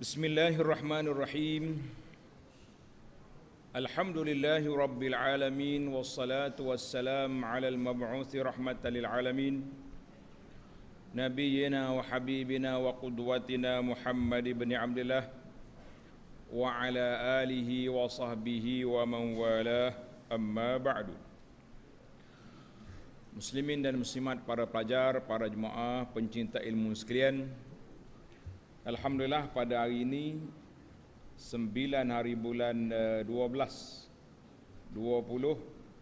بسم الله الرحمن الرحيم الحمد لله رب العالمين والصلاة والسلام على المبعوث رحمة للعالمين نبينا وحبيبنا وقدوتنا محمد بن عبد الله وعلى آله وصحبه ومن والاه أما بعد مسلمين dan muslimat para pelajar para jemaah pencinta ilmu sekalian Alhamdulillah pada hari ini 9 hari bulan 12 20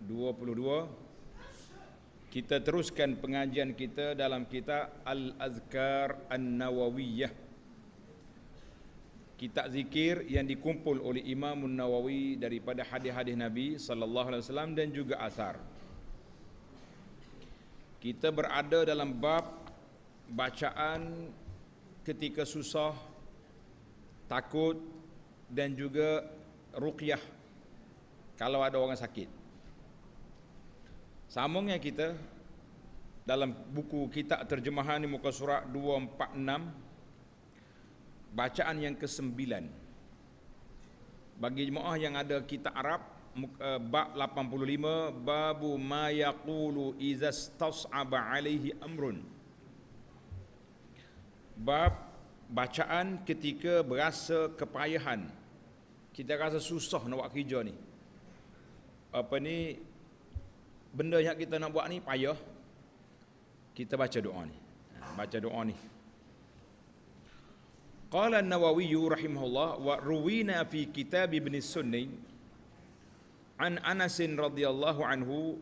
22 kita teruskan pengajian kita dalam kitab Al-Azkar An-Nawawiyah kitab zikir yang dikumpul oleh Imam Nawawi daripada hadis-hadis Nabi sallallahu alaihi wasallam dan juga asar. Kita berada dalam bab bacaan ketika susah takut dan juga ruqyah kalau ada orang sakit samongnya kita dalam buku kita terjemahan di muka surat 246 bacaan yang kesembilan bagi jemaah yang ada kitab Arab eh, bab 85 babu ma yaqulu iza stas'aba alaihi amrun bab 85 bacaan ketika berasa kepayahan kita rasa susah nak buat kerja ni apa ni benda yang kita nak buat ni payah kita baca doa ni ha, baca doa ni qala an-nawawi rahimahullah wa ruwina fi kitab ibn sunni an anas radhiyallahu anhu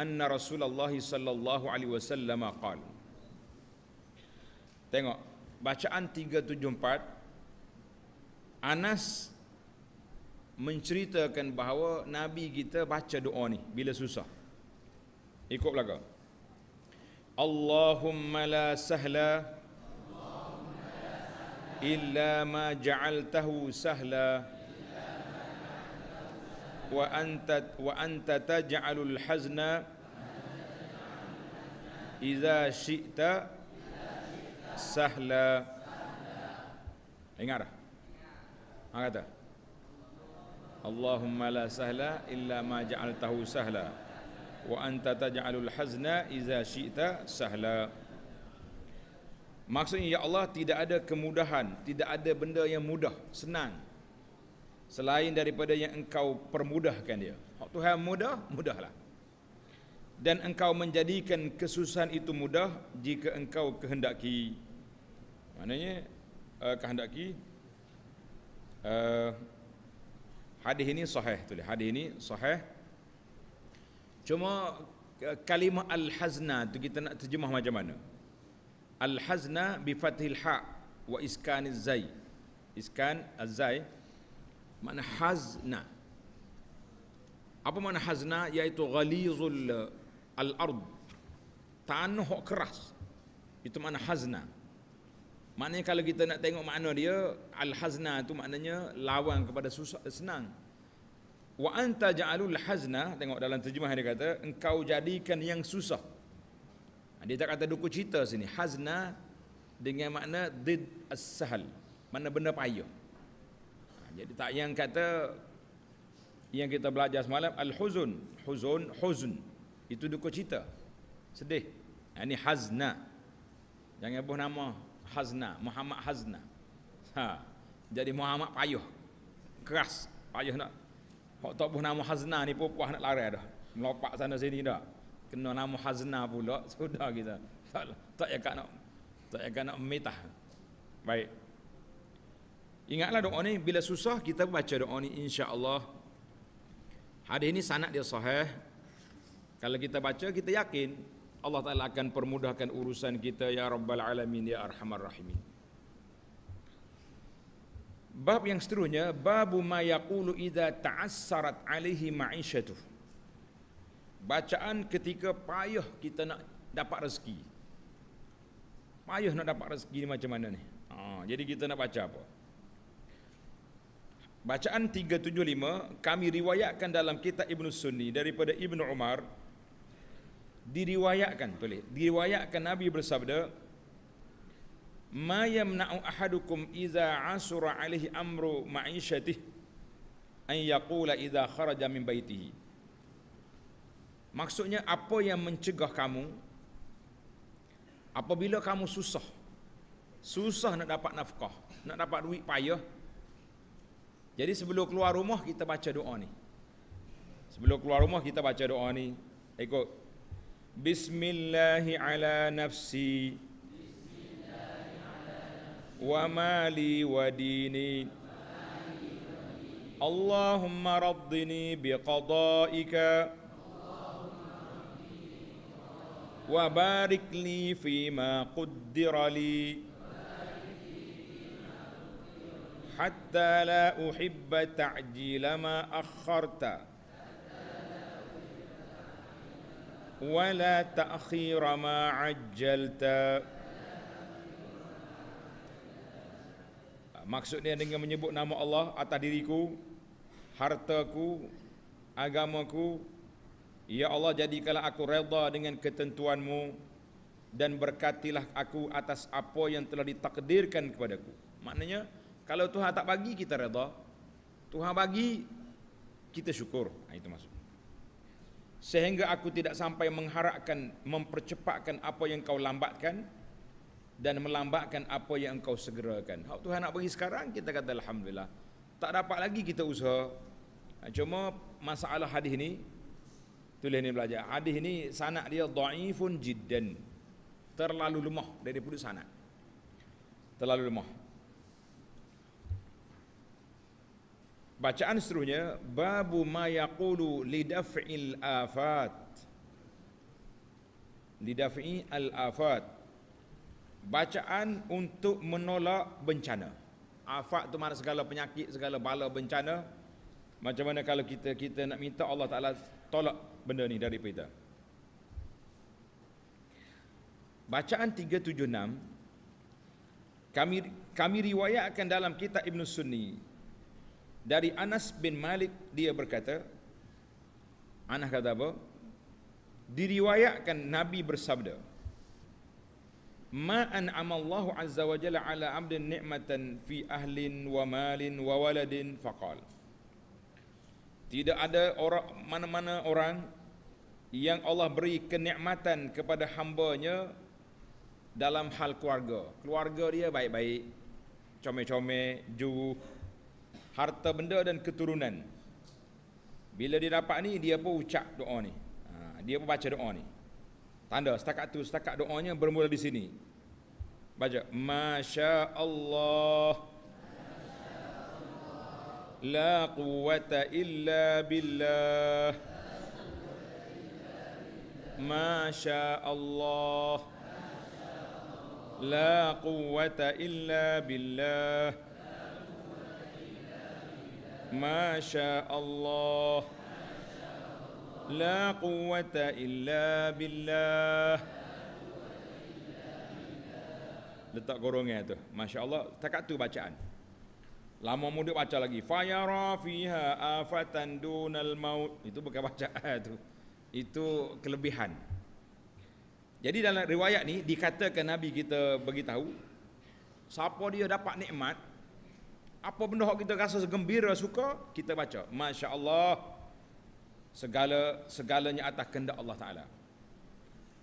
anna rasulullah sallallahu alaihi wasallam qala tengok bacaan 374 Anas menceritakan bahawa Nabi kita baca doa ni bila susah ikut belakang Allahumma la sahla illa ma ja'altahu sahla wa anta wa anta taj'alul hazna idza syi'ta sahla ingat dah ha kata Allahumma la sahla illa ma ja'altahu sahla wa anta taj'alul hazna iza syi'ta sahla maksudnya ya Allah tidak ada kemudahan tidak ada benda yang mudah senang selain daripada yang engkau permudahkan dia Oh tuhan mudah mudahlah dan engkau menjadikan kesusahan itu mudah jika engkau kehendaki. Maknanya uh, eh, kehendaki uh, eh, hadis ini sahih tu Hadis ini sahih. Cuma uh, kalimah al-hazna tu kita nak terjemah macam mana? Al-hazna bi fathil ha wa iskan az-zai. Iskan az-zai makna hazna. Apa makna hazna iaitu ghalizul al-ard. Tanah keras. Itu makna hazna. Maknanya kalau kita nak tengok makna dia Al-hazna tu maknanya lawan kepada susah, senang Wa anta ja'alul hazna Tengok dalam terjemah dia kata Engkau jadikan yang susah ha, Dia tak kata duku cita sini Hazna dengan makna did as-sahal Mana benda payah ha, Jadi tak yang kata Yang kita belajar semalam Al-huzun Huzun Huzun Itu duku cita Sedih ha, Ini hazna Jangan buah nama Hazna, Muhammad Hazna. Ha. Jadi Muhammad payuh. Keras, payuh nak. Hak tak pun nama Hazna ni pun puah nak lari dah. Melopak sana sini dah. Kena nama Hazna pula, sudah kita. Tak, lah, tak yakak nak, tak yakak nak memitah. Baik. Ingatlah doa ni, bila susah kita baca doa ni Allah Hadis ini sanat dia sahih. Kalau kita baca, kita yakin Allah Ta'ala akan permudahkan urusan kita Ya Rabbal Alamin Ya Arhamar Rahimin Bab yang seterusnya Babu ma yaqulu idha ta'assarat alihi ma'isyatu Bacaan ketika payah kita nak dapat rezeki Payah nak dapat rezeki ni macam mana ni ha, Jadi kita nak baca apa Bacaan 375 kami riwayatkan dalam kitab Ibn Sunni daripada Ibn Umar diriwayatkan boleh diriwayatkan nabi bersabda na'u ahadukum iza asura alaihi amru ma'ishatihi an yaqula iza kharaja min baitihi maksudnya apa yang mencegah kamu apabila kamu susah susah nak dapat nafkah nak dapat duit payah jadi sebelum keluar rumah kita baca doa ni sebelum keluar rumah kita baca doa ni ikut بسم الله على نفسي ومالي وديني اللهم رضني بقضائك وبارك لي فيما قدر لي حتى لا أحب تعجيل ما أخرت ولا تأخير ما عجلت Maksudnya dengan menyebut nama Allah atas diriku, hartaku, agamaku, Ya Allah jadikanlah aku redha dengan ketentuanmu dan berkatilah aku atas apa yang telah ditakdirkan kepadaku. Maknanya kalau Tuhan tak bagi kita redha, Tuhan bagi kita syukur. Nah, ha, itu maksud sehingga aku tidak sampai mengharapkan mempercepatkan apa yang kau lambatkan dan melambatkan apa yang kau segerakan. Hak Tuhan nak bagi sekarang kita kata alhamdulillah. Tak dapat lagi kita usaha. Ha, cuma masalah hadis ni tulis ni belajar. Hadis ni sanad dia dhaifun jiddan. Terlalu lemah dari daripada sanad. Terlalu lemah. Bacaan seterusnya babu ma yaqulu lidaf'il afat. Lidaf'i al afat. Bacaan untuk menolak bencana. Afat tu mana segala penyakit, segala bala bencana. Macam mana kalau kita kita nak minta Allah Taala tolak benda ni dari kita. Bacaan 376 kami kami riwayatkan dalam kitab Ibn Sunni dari Anas bin Malik dia berkata Anas kata apa diriwayatkan Nabi bersabda Ma an amallahu azza wa jalla ala abdin ni'matan fi ahlin wa malin wa waladin faqal Tidak ada orang mana-mana orang yang Allah beri kenikmatan kepada hambanya dalam hal keluarga. Keluarga dia baik-baik, comel-comel, juru, harta benda dan keturunan. Bila dia dapat ni, dia pun ucap doa ni. Ha, dia pun baca doa ni. Tanda setakat tu, setakat doanya bermula di sini. Baca, Masya Allah. La quwata illa billah. Masya Allah. La quwata illa billah. ما شاء الله لا قوة إلا بالله letak gorongnya tu. Masya Allah, takat tu bacaan. Lama muda baca lagi. Fayara fiha afatan dunal maut. Itu bukan bacaan tu. Itu kelebihan. Jadi dalam riwayat ni, dikatakan Nabi kita beritahu, siapa dia dapat nikmat, apa benda hak kita rasa gembira suka kita baca masya-Allah segala segalanya atas kendak Allah taala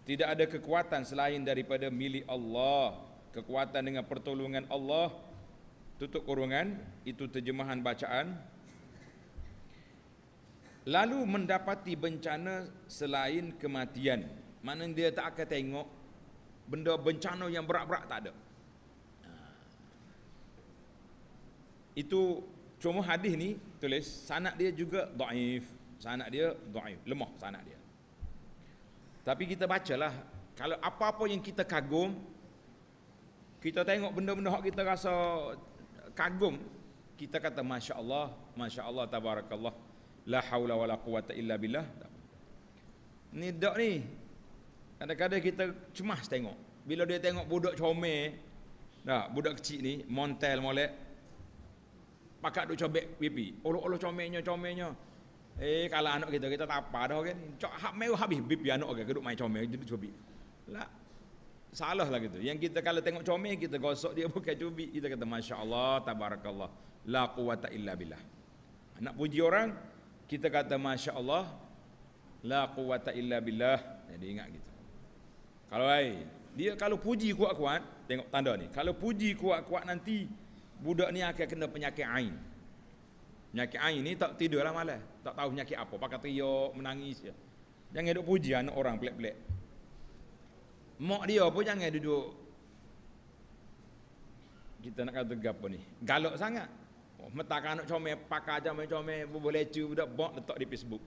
tidak ada kekuatan selain daripada milik Allah kekuatan dengan pertolongan Allah tutup kurungan itu terjemahan bacaan lalu mendapati bencana selain kematian mana dia tak akan tengok benda bencana yang berat-berat tak ada itu cuma hadis ni tulis sanad dia juga dhaif sanad dia dhaif lemah sanad dia tapi kita bacalah kalau apa-apa yang kita kagum kita tengok benda-benda hak kita rasa kagum kita kata masya-Allah masya-Allah tabarakallah la haula wala quwwata illa billah ni dak ni kadang-kadang kita cemas tengok bila dia tengok budak comel dah budak kecil ni montel molek pakak duk cobek pipi. Olok-olok comenya, comenya. Eh, kalau anak kita, kita tak dah. Kan? Cok, hak meru habis pipi anak kita, kita duk main comel, kita cobek. Lah, salah lah gitu. Yang kita kalau tengok comel, kita gosok dia pakai cobi. Kita kata, Masya Allah, Tabarakallah. La quwata illa billah. Nak puji orang, kita kata, Masya Allah, La quwata illa billah. Jadi eh, ingat gitu. Kalau ai, dia kalau puji kuat-kuat, tengok tanda ni. Kalau puji kuat-kuat nanti, budak ni akan kena penyakit ain. Penyakit ain ni tak tidur lah malas. Tak tahu penyakit apa. Pakai teriak, menangis je. Jangan duk puji anak orang pelik-pelik. Mak dia pun jangan duduk. Kita nak kata apa ni? Galak sangat. Oh, metakan anak comel, pakai aja main comel, boleh lecu, budak bot letak di Facebook.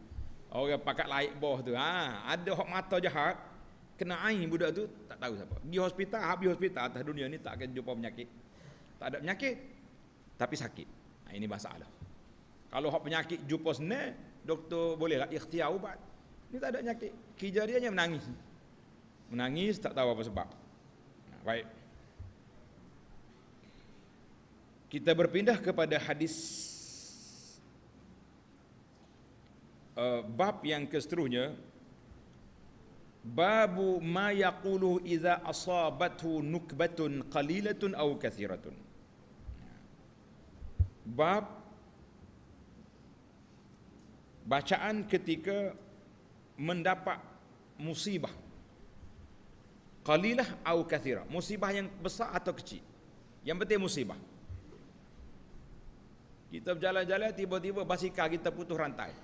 Orang oh, pakat laik boh tu. Ha, ada hok mata jahat, kena air budak tu, tak tahu siapa. Di hospital, habis hospital atas dunia ni tak akan jumpa penyakit tak ada penyakit tapi sakit ha, ini masalah kalau hak penyakit jumpa sana doktor bolehlah ikhtiar ubat ini tak ada penyakit kejadiannya menangis menangis tak tahu apa sebab ha, baik kita berpindah kepada hadis uh, bab yang keseterusnya babu ma yaqulu idza asabathu nukbatun qalilatun aw kathiratun bab bacaan ketika mendapat musibah qalilah au kathira musibah yang besar atau kecil yang penting musibah kita berjalan-jalan tiba-tiba basikal kita putus rantai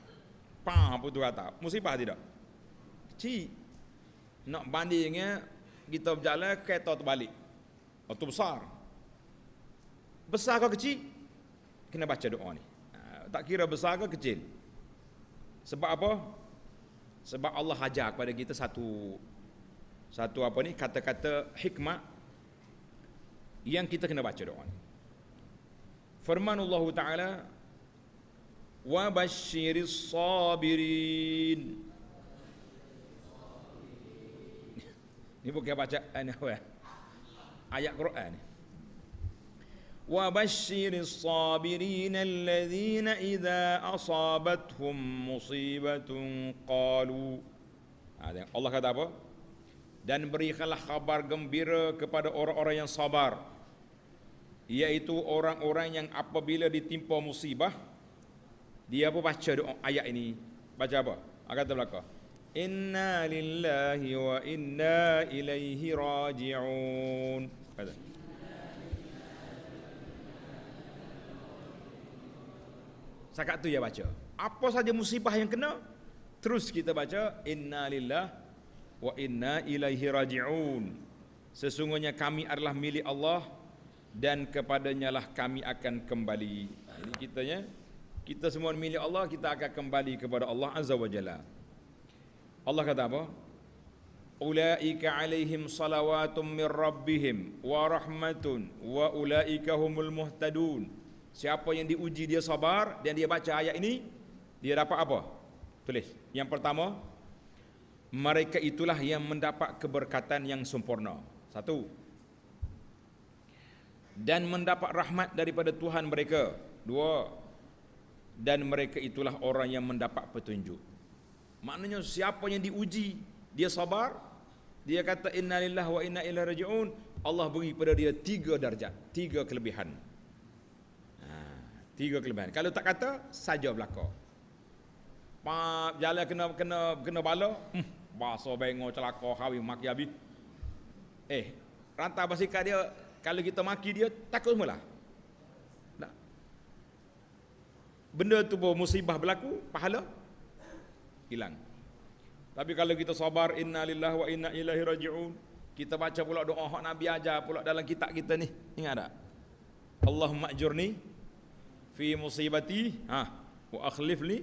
pang putus rantai musibah tidak kecil nak bandingnya kita berjalan kereta terbalik atau besar besar atau kecil kena baca doa ni. Ha, tak kira besar ke kecil. Sebab apa? Sebab Allah ajar kepada kita satu satu apa ni kata-kata hikmah yang kita kena baca doa ni. Firman Allah Taala wa basyiris sabirin. Ni bukan baca eh, ayat Quran ni. وبشر الصابرين الذين إذا أصابتهم مصيبة قالوا ha, Allah kata apa? Dan berikanlah kabar gembira kepada orang-orang yang sabar Yaitu orang-orang yang apabila ditimpa musibah Dia pun baca doa ayat ini Baca apa? Akan ha, terbelaka Inna lillahi wa inna ilaihi raji'un Sakat tu ya baca. Apa saja musibah yang kena, terus kita baca inna lillah wa inna ilaihi raji'un. Sesungguhnya kami adalah milik Allah dan kepadanya lah kami akan kembali. Ini kitanya. Kita semua milik Allah, kita akan kembali kepada Allah Azza wa Jalla. Allah kata apa? Ulaika alaihim salawatum min rabbihim wa rahmatun wa ulaika humul muhtadun. Siapa yang diuji dia sabar dan dia baca ayat ini, dia dapat apa? Tulis. Yang pertama, mereka itulah yang mendapat keberkatan yang sempurna. Satu. Dan mendapat rahmat daripada Tuhan mereka. Dua. Dan mereka itulah orang yang mendapat petunjuk. Maknanya siapa yang diuji, dia sabar, dia kata innalillahi wa inna ilaihi rajiun. Allah beri pada dia tiga darjat, tiga kelebihan tiga kelemahan kalau tak kata saja belaka pak jalan kena kena kena bala hmm, bahasa bengo celaka hawi maki abi eh rantai basikal dia kalau kita maki dia takut semulah nah. benda tu pun musibah berlaku pahala hilang tapi kalau kita sabar inna lillahi wa inna ilaihi rajiun kita baca pula doa hak nabi ajar pula dalam kitab kita ni ingat tak Allahumma ajurni fi musibati ha wa akhlif li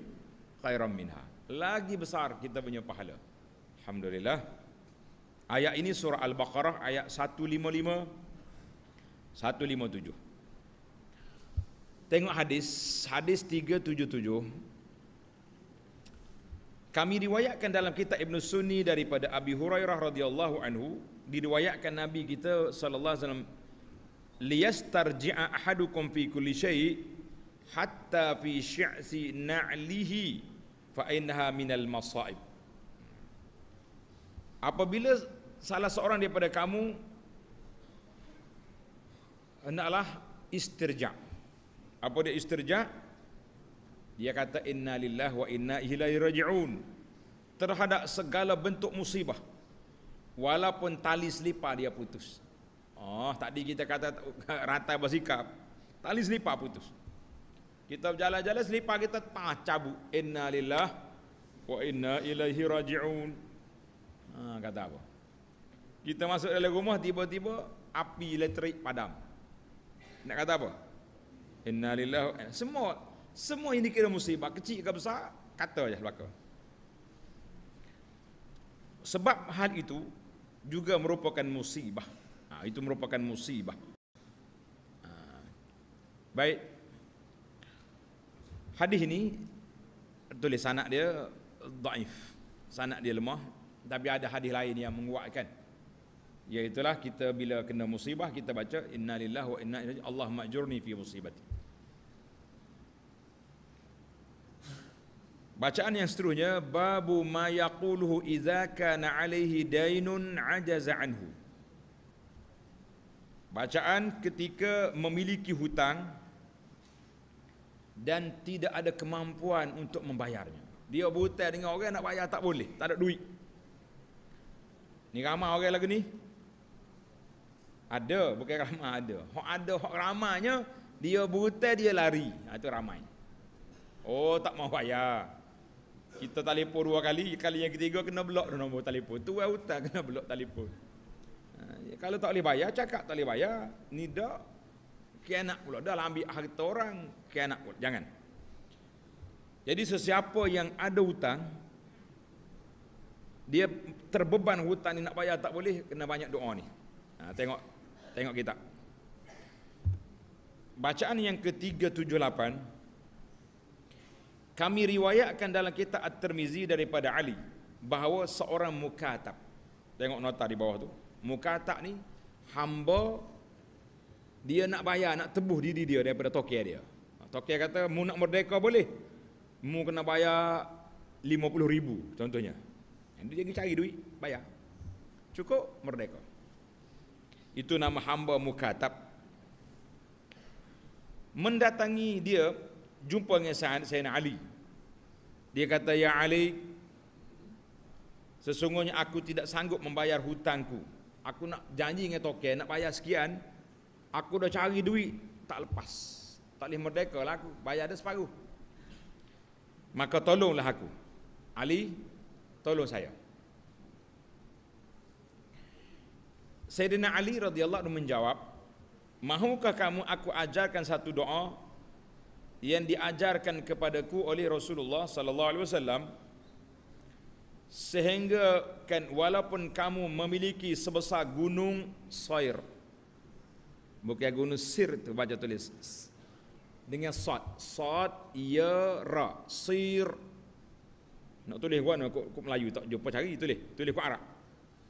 khairan minha lagi besar kita punya pahala alhamdulillah ayat ini surah al-baqarah ayat 155 157 tengok hadis hadis 377 kami riwayatkan dalam kitab Ibn Sunni daripada Abi Hurairah radhiyallahu anhu diriwayatkan Nabi kita sallallahu alaihi wasallam liyastarji'a ahadukum fi kulli syai' hatta fi syi'si na'lihi fa innaha minal masaib apabila salah seorang daripada kamu hendaklah istirja apa dia istirja dia kata inna lillahi wa inna ilaihi raji'un terhadap segala bentuk musibah walaupun tali selipar dia putus oh tadi kita kata rata bersikap tali selipar putus kita berjalan-jalan selipar kita tah cabut. Inna lillah wa inna ilaihi raji'un. Ha, kata apa? Kita masuk dalam rumah tiba-tiba api elektrik padam. Nak kata apa? Inna lillah eh, semua semua ini kira musibah kecil ke besar kata aja belaka. Sebab hal itu juga merupakan musibah. Ha, itu merupakan musibah. Ha, baik. Hadis ini tulis sanad dia daif. Sanad dia lemah tapi ada hadis lain yang menguatkan. Iaitulah kita bila kena musibah kita baca Inna innalillahi wa inna ilaihi Allah majurni fi musibati. Bacaan yang seterusnya babu ma yaquluhu idza kana alaihi dainun ajaza anhu. Bacaan ketika memiliki hutang dan tidak ada kemampuan untuk membayarnya. Dia buta dengan orang nak bayar tak boleh, tak ada duit. Ni ramai orang lagi ni. Ada, bukan ramai ada. Hak ada hak ramainya dia buta dia lari. Ha, itu ramai. Oh tak mau bayar. Kita telefon dua kali, kali yang ketiga kena blok nombor telefon. Tu hutang kena blok telefon. Ha, kalau tak boleh bayar, cakap tak boleh bayar. Ni dah kianak pula. Dah lah ambil harta orang ke anak pula. Jangan. Jadi sesiapa yang ada hutang, dia terbeban hutang ni nak bayar tak boleh, kena banyak doa ni. Ha, tengok, tengok kita. Bacaan yang ke-378, kami riwayatkan dalam kitab At-Tirmizi daripada Ali bahawa seorang mukatab. Tengok nota di bawah tu. Mukatab ni hamba dia nak bayar, nak tebus diri dia daripada tokek dia. Tokyo kata, mu nak merdeka boleh. Mu kena bayar lima puluh ribu contohnya. Dia pergi cari duit, bayar. Cukup merdeka. Itu nama hamba mukatab. Mendatangi dia, jumpa dengan Sa'ad Sayyidina Ali. Dia kata, Ya Ali, sesungguhnya aku tidak sanggup membayar hutangku. Aku nak janji dengan Tokyo, nak bayar sekian, aku dah cari duit, tak lepas tak boleh merdeka lah aku bayar dia separuh maka tolonglah aku Ali tolong saya Sayyidina Ali radhiyallahu anhu menjawab mahukah kamu aku ajarkan satu doa yang diajarkan kepadaku oleh Rasulullah sallallahu alaihi wasallam sehingga kan walaupun kamu memiliki sebesar gunung Sair bukan gunung Sir itu baca tulis dengan sad sad ya ra sir nak tulis gua nak kok Melayu tak jumpa cari tulis tulis kok Arab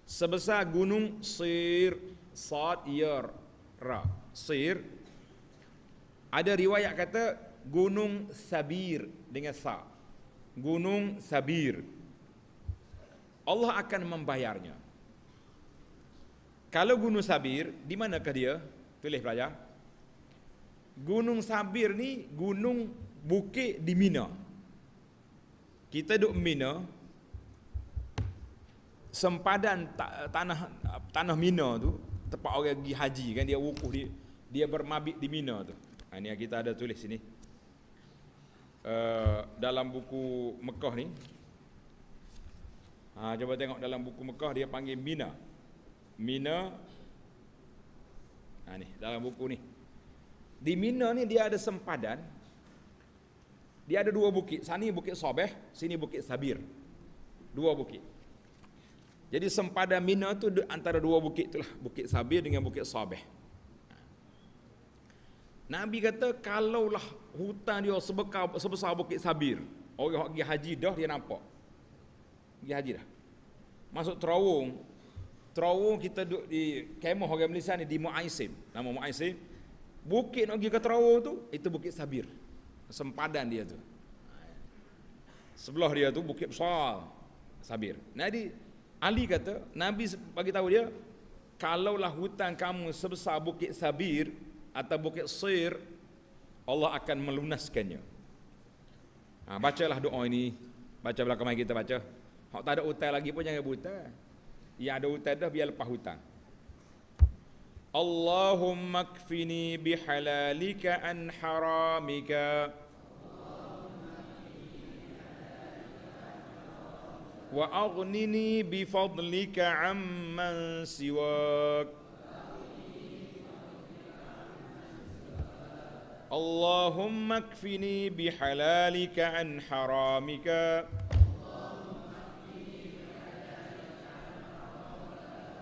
sebesar gunung sir sad ya ra sir ada riwayat kata gunung sabir dengan sa gunung sabir Allah akan membayarnya kalau gunung sabir di manakah dia tulis pelajar Gunung Sabir ni gunung bukit di Mina. Kita duduk Mina sempadan ta- tanah tanah Mina tu tempat orang pergi haji kan dia wukuf dia dia bermabit di Mina tu. Ha, ini kita ada tulis sini. Uh, dalam buku Mekah ni ha, cuba tengok dalam buku Mekah dia panggil Mina. Mina ha, ni dalam buku ni di Mina ni dia ada sempadan. Dia ada dua bukit. Sini bukit Sobeh, sini bukit Sabir. Dua bukit. Jadi sempadan Mina tu antara dua bukit itulah. Bukit Sabir dengan bukit Sobeh. Nabi kata kalaulah hutan dia sebekar, sebesar bukit Sabir. Orang yang pergi haji dah dia nampak. Pergi haji dah. Masuk terowong. Terowong kita duduk di kemah orang Malaysia ni di Mu'aisim. Nama Mu'aisim. Bukit nak pergi ke Terawa tu, itu Bukit Sabir. Sempadan dia tu. Sebelah dia tu Bukit Besar Sabir. Jadi Ali kata, Nabi bagi tahu dia, kalaulah hutang kamu sebesar Bukit Sabir atau Bukit Sir, Allah akan melunaskannya. Ha, bacalah doa ini. Baca belakang kita baca. Kalau tak ada hutang lagi pun jangan buta. Yang ada hutang dah biar lepas hutang. اللهم اكفني بحلالك عن حرامك وأغنني بفضلك عمن سواك اللهم اكفني بحلالك عن حرامك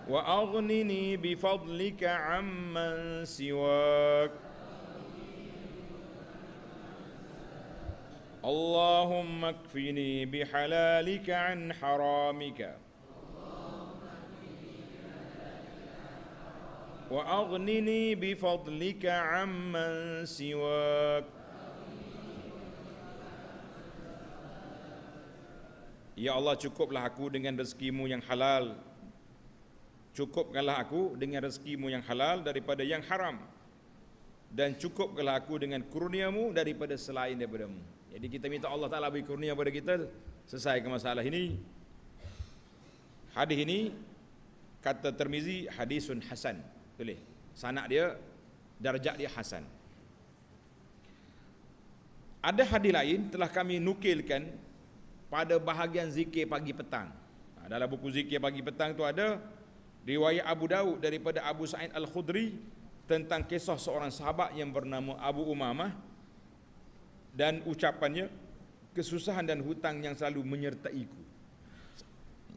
وأغنني بفضلك عمن سواك اللهم اكفني بحلالك عن حرامك وأغنني بفضلك عمن سواك Ya Allah cukuplah aku dengan rezekimu yang halal cukupkanlah aku dengan rezekimu yang halal daripada yang haram dan cukupkanlah aku dengan kurniamu daripada selain daripada mu jadi kita minta Allah Ta'ala beri kurnia kepada kita selesaikan masalah ini hadis ini kata termizi hadisun hasan boleh sanak dia darjat dia hasan ada hadis lain telah kami nukilkan pada bahagian zikir pagi petang ha, dalam buku zikir pagi petang tu ada Riwayat Abu Dawud daripada Abu Sa'id Al-Khudri tentang kisah seorang sahabat yang bernama Abu Umamah dan ucapannya kesusahan dan hutang yang selalu menyertai ku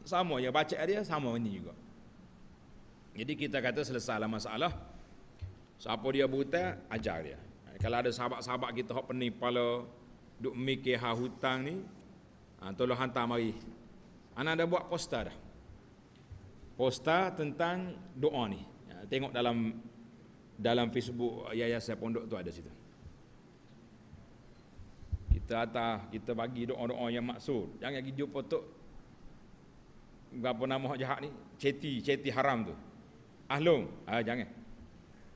Sama ya baca dia sama ini juga. Jadi kita kata selesai lah masalah. Siapa dia buta ajar dia. Eh, kalau ada sahabat-sahabat kita hok pening kepala duk mikir hutang ni, ha, tolong hantar mari. Anak dah buat poster dah poster tentang doa ni. Ya, tengok dalam dalam Facebook yaya saya Pondok tu ada situ. Kita atas, kita bagi doa-doa yang maksud. Jangan pergi jumpa tu. Berapa nama jahat ni? Ceti, ceti haram tu. Ahlung. Ah, jangan.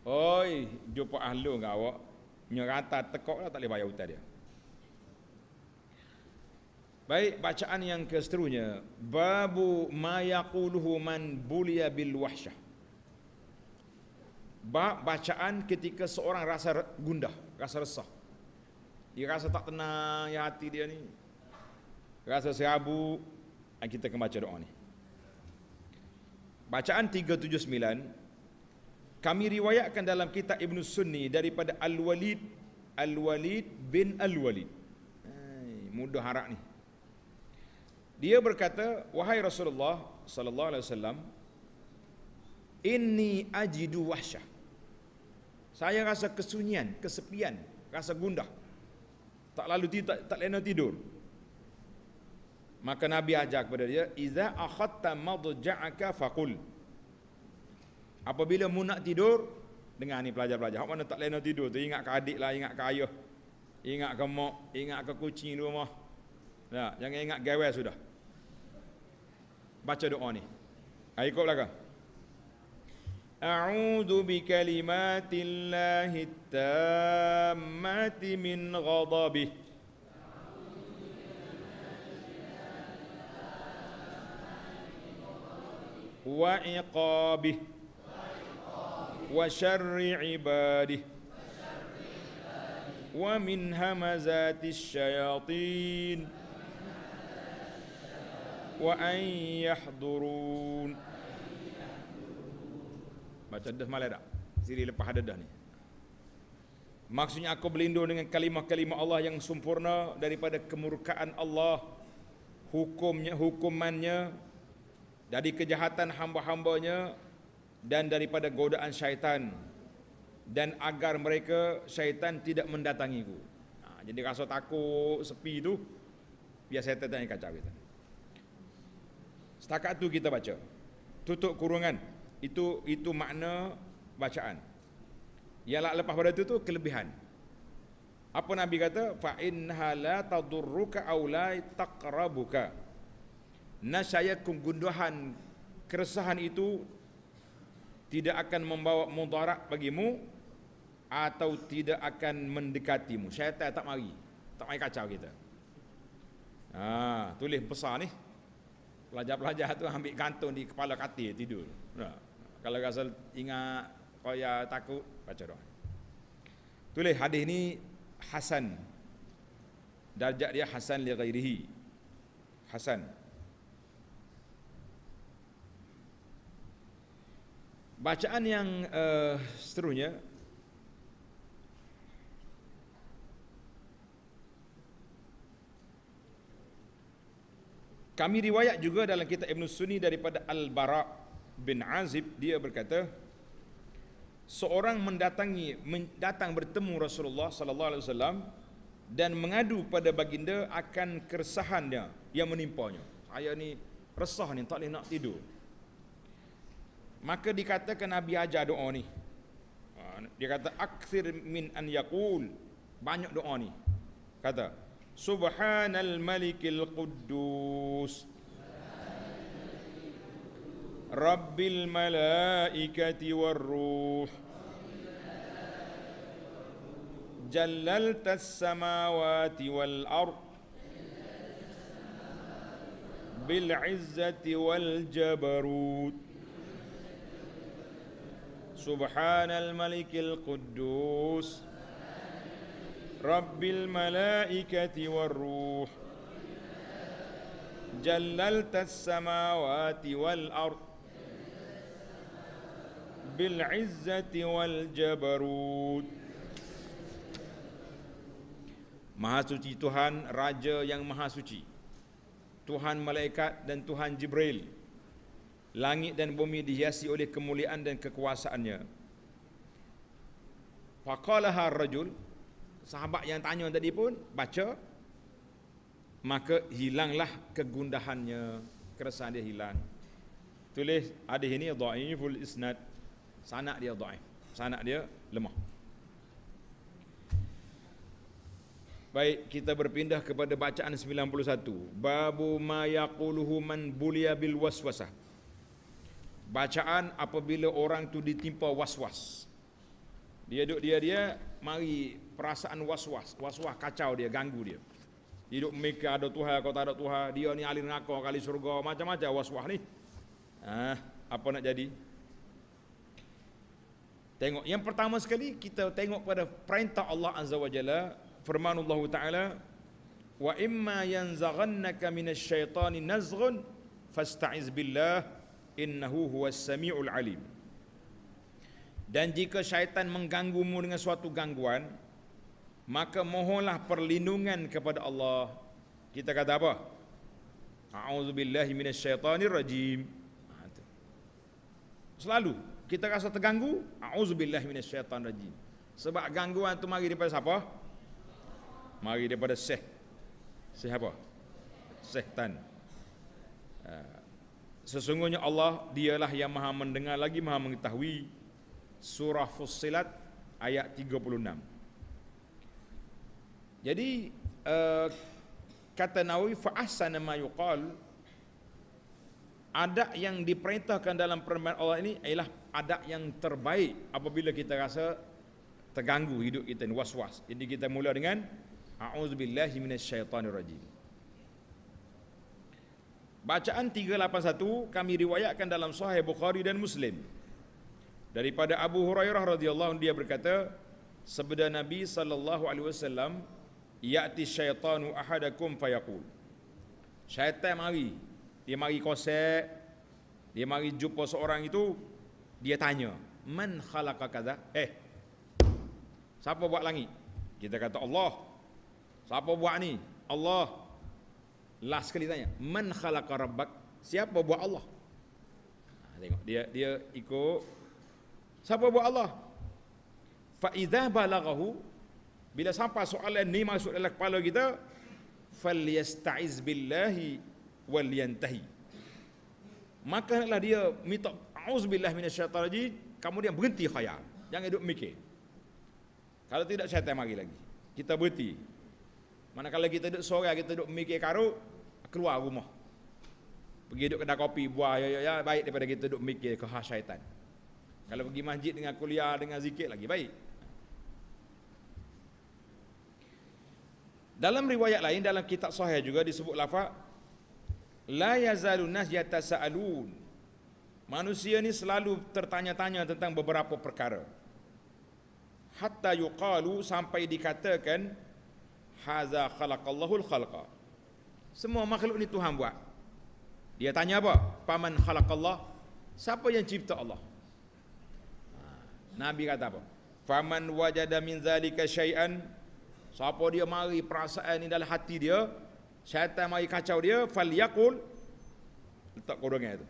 Oi, jumpa ahlung ke awak. Nyerata tekok lah tak boleh bayar hutang dia. Baik bacaan yang keseterusnya babu ma yaquluhu man bulia bil wahsyah. Bab bacaan ketika seorang rasa gundah, rasa resah. Dia rasa tak tenang ya hati dia ni. Rasa serabu. Ah, kita akan baca doa ni. Bacaan 379 kami riwayatkan dalam kitab Ibn Sunni daripada Al-Walid Al-Walid bin Al-Walid. Hai, mudah harap ni. Dia berkata, "Wahai Rasulullah sallallahu alaihi wasallam, inni ajidu wahsyah." Saya rasa kesunyian, kesepian, rasa gundah. Tak lalu tidur, tak, tak lena tidur. Maka Nabi ajak kepada dia, "Idza akhadta madja'aka faqul." Apabila mu nak tidur, dengar ni pelajar-pelajar. Hak mana tak lena tidur tu ingat ke adik lah, ingat ke ayah. Ingat ke mak, ingat ke kucing rumah. Ya, jangan ingat gawel sudah. Baca doa ni. Ha, ikut belakang. A'udhu bi kalimatillahi tammati min ghadabih. وعقابه وشر عباده ومن همزات الشياطين وأن يحضرون Baca dah malai tak? Siri lepas ada dah ni. Maksudnya aku berlindung dengan kalimah-kalimah Allah yang sempurna daripada kemurkaan Allah. Hukumnya, hukumannya. Dari kejahatan hamba-hambanya. Dan daripada godaan syaitan. Dan agar mereka syaitan tidak mendatangiku. Ha, jadi rasa takut sepi tu. biasa saya tanya kacau kita. Setakat tu kita baca. Tutup kurungan. Itu itu makna bacaan. Yang lepas pada itu tu kelebihan. Apa Nabi kata? Fa innaha la tadurruka aw la taqrabuka. Nasayakum gunduhan keresahan itu tidak akan membawa mudarak bagimu atau tidak akan mendekatimu. Syaitan tak mari. Tak mari kacau kita. Ah tulis besar ni pelajar-pelajar tu ambil gantung di kepala katil tidur. Nah. Ha. Kalau rasa ingat kaya takut baca doa. Tulis hadis ni hasan. Darjat dia hasan li ghairihi. Hasan. Bacaan yang uh, seterusnya Kami riwayat juga dalam kitab Ibn Sunni daripada Al-Bara bin Azib dia berkata seorang mendatangi datang bertemu Rasulullah sallallahu alaihi wasallam dan mengadu pada baginda akan keresahannya yang menimpanya. Saya ni resah ni tak boleh nak tidur. Maka dikatakan Nabi ajar doa ni. Ha, dia kata aksir min an yaqul banyak doa ni. Kata سبحان الملك القدوس رب الملائكة والروح جللت السماوات والأرض بالعزة والجبروت سبحان الملك القدوس رب الملائكة والروح جللت السماوات والأرض بالعزة والجبروت Maha Suci Tuhan Raja yang Maha Suci Tuhan Malaikat dan Tuhan Jibril Langit dan bumi dihiasi oleh kemuliaan dan kekuasaannya Faqalaha rajul sahabat yang tanya tadi pun baca maka hilanglah kegundahannya keresahan dia hilang tulis hadis ini dhaiful isnad sanad dia dhaif sanad dia lemah Baik, kita berpindah kepada bacaan 91. Babu ma yaquluhu man bulia bil waswasah. Bacaan apabila orang tu ditimpa waswas. Dia duduk dia dia mari perasaan was-was, was-was kacau dia, ganggu dia. Hidup mikir ada Tuhan, kau tak ada Tuhan, dia ni alir nako kali surga, macam-macam was-was ni. Ah, apa nak jadi? Tengok, yang pertama sekali kita tengok pada perintah Allah Azza wa Jalla, firman Allah Ta'ala, Wa imma yanzaghannaka minasyaitani nazghun fasta'iz billah innahu huwas samiul alim. Dan jika syaitan mengganggumu dengan suatu gangguan, maka mohonlah perlindungan kepada Allah. Kita kata apa? A'udzubillahi minasyaitonir rajim. Ha, Selalu kita rasa terganggu, a'udzubillahi minasyaitonir Sebab gangguan itu mari daripada siapa? Mari daripada syekh. Syekh apa? Syekhtan. Ha, sesungguhnya Allah dialah yang maha mendengar lagi maha mengetahui. Surah Fussilat ayat 36. Jadi uh, kata Nawawi fa'asana ma yuqal adab yang diperintahkan dalam permen Allah ini ialah adab yang terbaik apabila kita rasa terganggu hidup kita ini was-was. Jadi kita mula dengan a'udzubillahi minasyaitonirrajim. Bacaan 381 kami riwayatkan dalam Sahih Bukhari dan Muslim. Daripada Abu Hurairah radhiyallahu anhu dia berkata, sebenarnya Nabi sallallahu alaihi wasallam Ya'ti syaitanu ahadakum fayakul Syaitan mari Dia mari kosek Dia mari jumpa seorang itu Dia tanya Man khalaqa kaza Eh Siapa buat langit? Kita kata Allah Siapa buat ni? Allah Last sekali tanya Man khalaqa rabbak Siapa buat Allah? Ha, tengok dia dia ikut Siapa buat Allah? Fa idza bila sampai soalan ni masuk dalam kepala kita, falyasta'iz billahi wal yantahi. Maka hendaklah dia minta auzubillah minasyaitan rajim, kemudian berhenti khayal. Jangan duduk mikir. Kalau tidak saya mari lagi. Kita berhenti. Manakala kita duduk sore, kita duduk mikir karut, keluar rumah. Pergi duduk kedai kopi, buah, ya, ya, ya, baik daripada kita duduk mikir ke ha, syaitan. Kalau pergi masjid dengan kuliah, dengan zikir lagi, baik. Dalam riwayat lain dalam kitab sahih juga disebut lafaz la yazalun nas yatasaalun. Manusia ni selalu tertanya-tanya tentang beberapa perkara. Hatta yuqalu sampai dikatakan haza khalaqallahu al-khalqa. Semua makhluk ni Tuhan buat. Dia tanya apa? Paman khalaqallah. Siapa yang cipta Allah? Ha, Nabi kata apa? Faman wajada min zalika syai'an Siapa dia mari perasaan ni dalam hati dia, syaitan mari kacau dia, fal yakul, letak kodongan itu.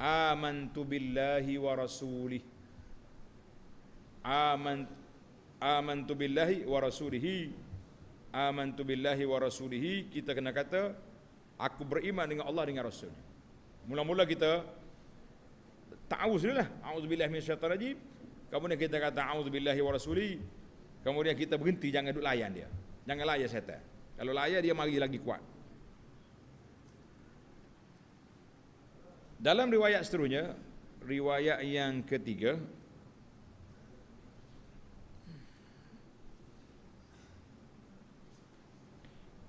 Amantu billahi wa rasulih. Aman, Aman tu wa rasulihi. Aman tu wa rasulihi. Kita kena kata, aku beriman dengan Allah dengan Rasul. Mula-mula kita, ta'awuz ni lah. A'udzubillah min syaitan rajim. Kemudian kita kata, a'udzubillahi wa rasulihi. Kemudian kita berhenti jangan duduk layan dia. Jangan layan setan. Kalau layan dia mari lagi kuat. Dalam riwayat seterusnya, riwayat yang ketiga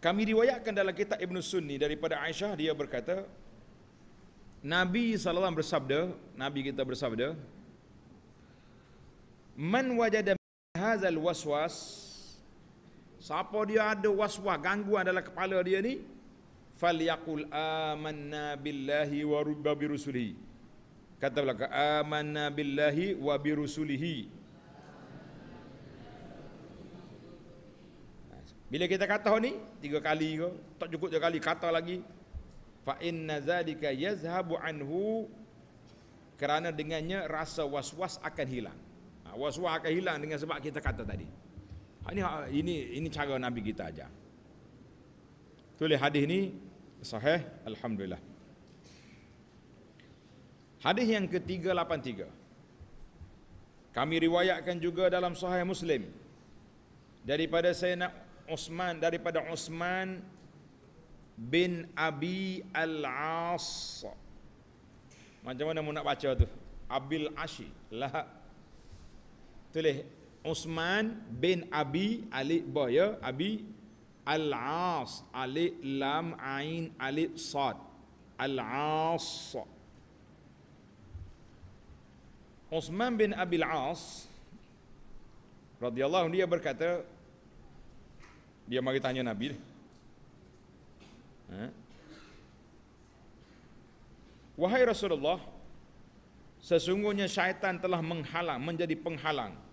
Kami riwayatkan dalam kitab Ibn Sunni daripada Aisyah dia berkata Nabi SAW bersabda Nabi kita bersabda Man wajada hadha waswas. siapa dia ada waswas gangguan dalam kepala dia ni falyaqul amanna billahi wa rubba bi rusulihi kata belaka amanna billahi wa bi rusulihi bila kita kata ni tiga kali ke tak cukup tiga kali kata lagi fa inna zalika yazhabu anhu kerana dengannya rasa waswas akan hilang Waswa akan hilang dengan sebab kita kata tadi. Ah, ini ah, ini ini cara Nabi kita aja. Tulis hadis ni sahih alhamdulillah. Hadis yang ke-383. Kami riwayatkan juga dalam sahih Muslim daripada Sayyidina Osman daripada Osman bin Abi Al-As. Macam mana nak baca tu? Abil Ashi. Lah tulis Usman bin Abi Ali Boya ya, Abi Al As Ali Lam Ain Ali Sad Al As Usman bin Abi Al As radhiyallahu dia berkata dia mari tanya Nabi eh? Wahai Rasulullah sesungguhnya syaitan telah menghalang menjadi penghalang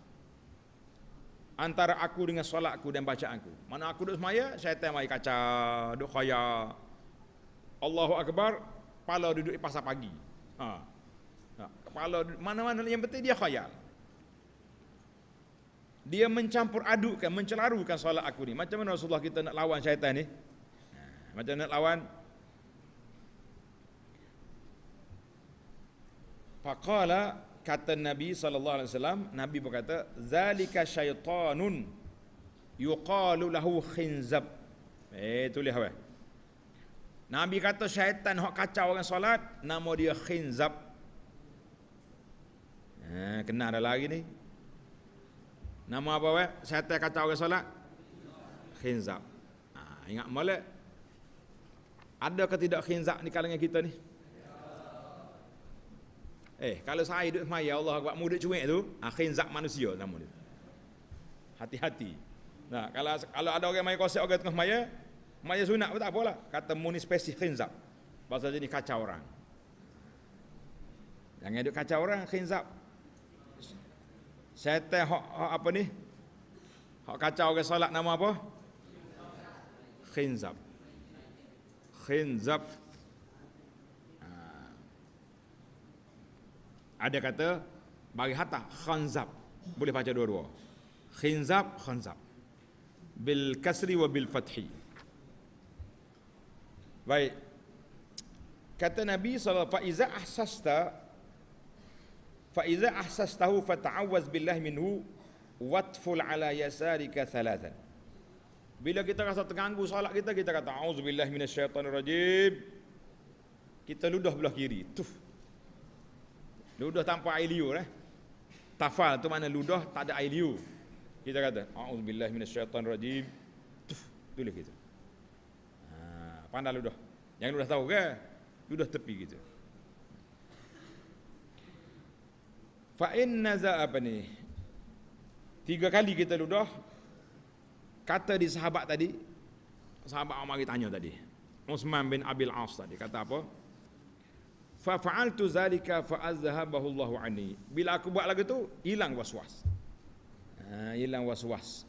antara aku dengan solatku dan bacaanku. Mana aku duduk semaya, syaitan mai kaca, duduk khaya. Allahu Akbar, kepala duduk di pasar pagi. Ha. ha. Kepala mana-mana yang penting dia khayal. Dia mencampur adukkan, mencelarukan solat aku ni. Macam mana Rasulullah kita nak lawan syaitan ni? Ha. Macam nak lawan? Faqala kata Nabi sallallahu alaihi wasallam Nabi berkata zalika syaitanun yuqalu lahu khinzab eh tulis apa? Nabi kata syaitan hok kacau orang solat nama dia khinzab eh kena ada lagi ni nama apa eh syaitan kacau orang solat khinzab ah ingat molek ada ke tidak khinzab di kalangan kita ni Eh, kalau saya hidup semaya, Allah buat murid cuik tu, akhirnya zak manusia nama dia. Hati-hati. Nah, kalau kalau ada orang main kosek orang tengah maya, maya sunat pun tak apalah. Kata muni spesies khinzab. Bahasa jenis kacau orang. Yang hidup kacau orang khinzab. Saya hok, hok apa ni? Hok kacau orang solat nama apa? Khinzab. Khinzab. khinzab. Ada kata bagi hatta khanzab. Boleh baca dua-dua. Khinzab, khanzab. Bil kasri wa bil fathhi. Baik. Kata Nabi SAW, Fa'iza ahsasta, Fa'iza ahsastahu fata'awaz billah minhu, Watful ala yasarika thalazan. Bila kita rasa terganggu salat kita, kita kata, A'udzubillah minasyaitanirajib. Kita ludah belah kiri. Tuh. Ludah tanpa air liur eh. Tafal tu mana ludah tak ada air liur. Kita kata, A'udzubillah minasyaitan rajim. Tuh, tulis kita. Ha, pandai ludah. Yang ludah tahu ke? Ludah tepi kita. Fain Nazar apa ni? Tiga kali kita ludah. Kata di sahabat tadi. Sahabat Umar tanya tadi. Usman bin Abil As tadi. Kata Apa? fa fa'altu zalika fa azhabahu Allahu anni bila aku buat lagu tu hilang waswas ha hilang waswas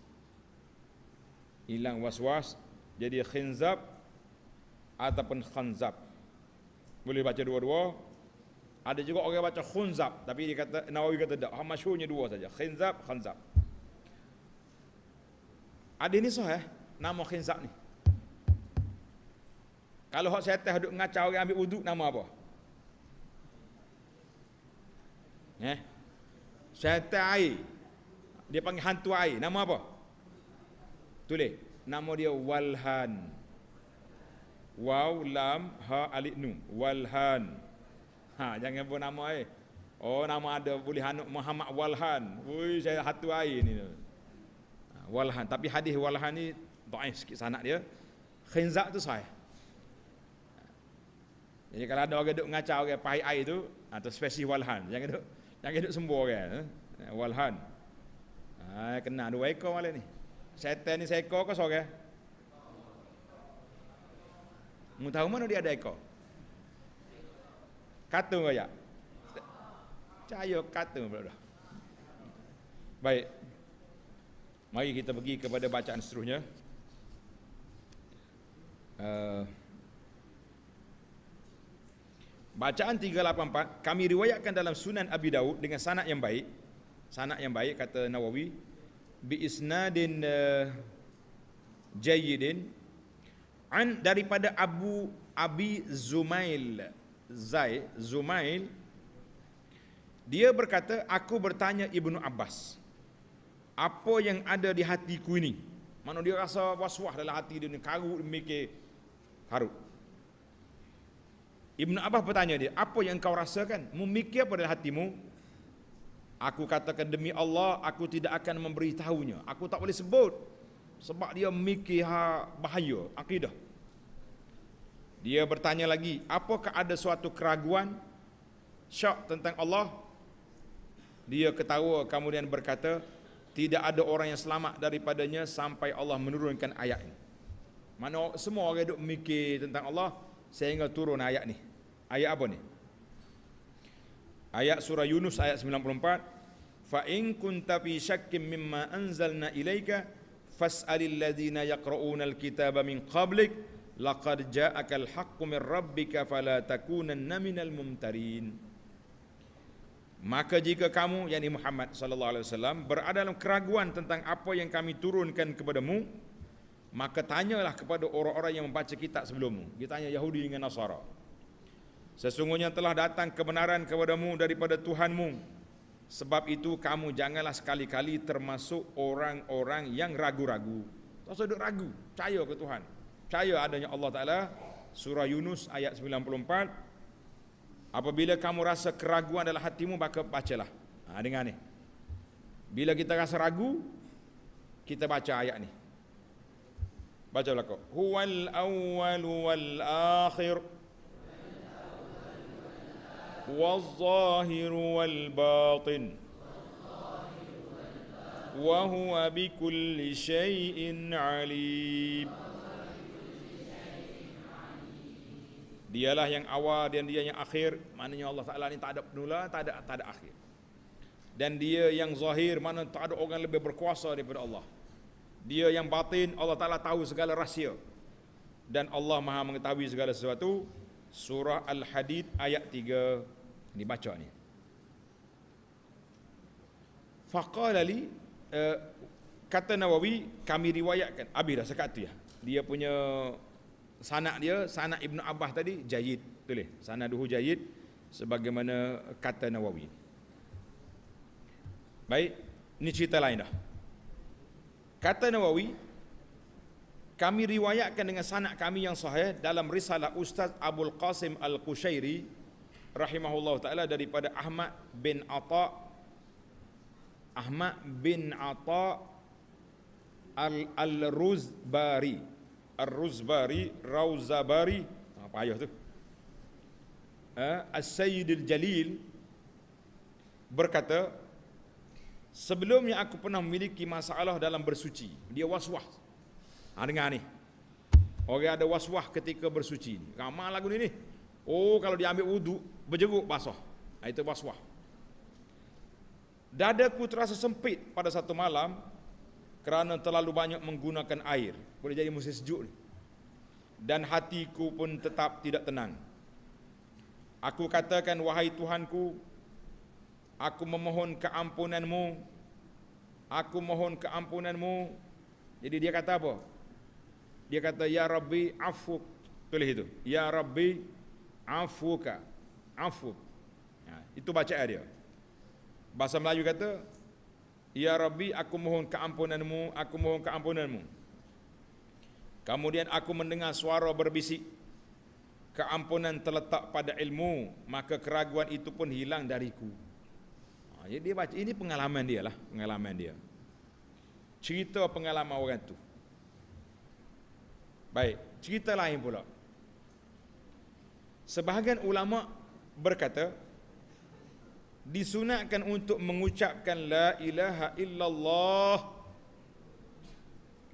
hilang waswas jadi khinzab ataupun khanzab boleh baca dua-dua ada juga orang baca khunzab tapi dia kata Nawawi kata tak ha masyhurnya dua saja khinzab khanzab ada ni sahih eh? nama khinzab ni kalau hok setan duk ngacau orang ambil wuduk nama apa Eh? Syaitan air. Dia panggil hantu air. Nama apa? Tulis. Nama dia Walhan. Waw lam ha alik nun. Walhan. Ha, jangan buat nama air. Oh, nama ada boleh hanuk Muhammad Walhan. Ui, saya hantu air ni. Ha, Walhan. Tapi hadis Walhan ni, baik sikit sanak dia. Khinzak tu saya. Jadi kalau ada orang duduk mengacau orang pahit air tu, atau ha, spesies Walhan. Jangan duduk. Jangan duduk sembuh orang. Eh? eh Walhan. Ha, kena dua ekor malam ni. Setan ni seekor ke sore? Eh? Mu tahu mana dia ada ekor? Katun ke ya? cayo katun pula Baik. Mari kita pergi kepada bacaan seterusnya. Uh, Bacaan 384 kami riwayatkan dalam Sunan Abi Dawud dengan sanad yang baik. Sanad yang baik kata Nawawi bi isnadin uh, eh, jayyidin an daripada Abu Abi Zumail Zaid Zumail dia berkata aku bertanya Ibnu Abbas apa yang ada di hatiku ini mana dia rasa was-was dalam hati dia ni karut mikir karut Ibn Abbas bertanya dia, apa yang kau rasakan? Memikir pada hatimu, aku katakan demi Allah, aku tidak akan memberitahunya. Aku tak boleh sebut. Sebab dia memikir ha, bahaya, akidah. Dia bertanya lagi, apakah ada suatu keraguan, syak tentang Allah? Dia ketawa kemudian berkata, tidak ada orang yang selamat daripadanya sampai Allah menurunkan ayat ini. Mana semua orang duduk memikir tentang Allah, saya ingat turun ayat ni. Ayat apa ni? Ayat surah Yunus ayat 94. Fa in kunta fi shakkin mimma anzalna ilayka fas'alil ladzina yaqra'una alkitaba min qablik laqad ja'aka alhaqqu min rabbika fala takunanna minal mumtarin. Maka jika kamu yakni Muhammad sallallahu alaihi wasallam berada dalam keraguan tentang apa yang kami turunkan kepadamu, Maka tanyalah kepada orang-orang yang membaca kitab sebelummu. Dia tanya Yahudi dengan Nasara. Sesungguhnya telah datang kebenaran kepadamu daripada Tuhanmu. Sebab itu kamu janganlah sekali-kali termasuk orang-orang yang ragu-ragu. Tak usah ragu. Percaya ke Tuhan. Percaya adanya Allah Ta'ala. Surah Yunus ayat 94. Apabila kamu rasa keraguan dalam hatimu, maka bacalah. Ha, dengar ni. Bila kita rasa ragu, kita baca ayat ni. Baca belakang. Huwal awwal wal akhir. Wazahir wal batin. Wahuwa bi kulli syai'in alim. Dialah yang awal dan dia yang akhir. Maknanya Allah Ta'ala ini tak ada penula, tak ada, tak ada akhir. Dan dia yang zahir, mana tak ada orang lebih berkuasa daripada Allah. Dia yang batin Allah Taala tahu segala rahsia. Dan Allah Maha mengetahui segala sesuatu. Surah Al-Hadid ayat 3 ini baca ni. Faqala li uh, kata Nawawi kami riwayatkan habis dah sekat tu ya. Dia punya sanak dia, sanak Ibnu Abbas tadi jayid tulis. Sanak duhu jayid sebagaimana kata Nawawi. Baik, ni cerita lain dah. Kata Nawawi, kami riwayatkan dengan sanak kami yang sahih dalam risalah Ustaz Abdul Qasim Al-Qushairi rahimahullah taala daripada Ahmad bin Atha Ahmad bin Atha Al-Ruzbari Al-Ruzbari Rauzabari apa ayah tu eh, As-Sayyidil Jalil berkata Sebelumnya aku pernah memiliki masalah dalam bersuci. Dia waswah, was Ha, dengar ni. Orang ada waswah ketika bersuci. Ramal lagu ni ni. Oh kalau diambil wudu, berjeruk basah. Ha, itu waswah. was Dadaku terasa sempit pada satu malam kerana terlalu banyak menggunakan air. Boleh jadi musim sejuk ni. Dan hatiku pun tetap tidak tenang. Aku katakan wahai Tuhanku, aku memohon keampunanmu aku mohon keampunanmu jadi dia kata apa dia kata ya rabbi afuk tulis itu ya rabbi afuka afuk ya, itu baca dia bahasa Melayu kata ya rabbi aku mohon keampunanmu aku mohon keampunanmu kemudian aku mendengar suara berbisik keampunan terletak pada ilmu maka keraguan itu pun hilang dariku jadi ah, ya, dia baca ini pengalaman dia lah pengalaman dia cerita pengalaman orang tu baik cerita lain pula sebahagian ulama berkata disunatkan untuk mengucapkan la ilaha illallah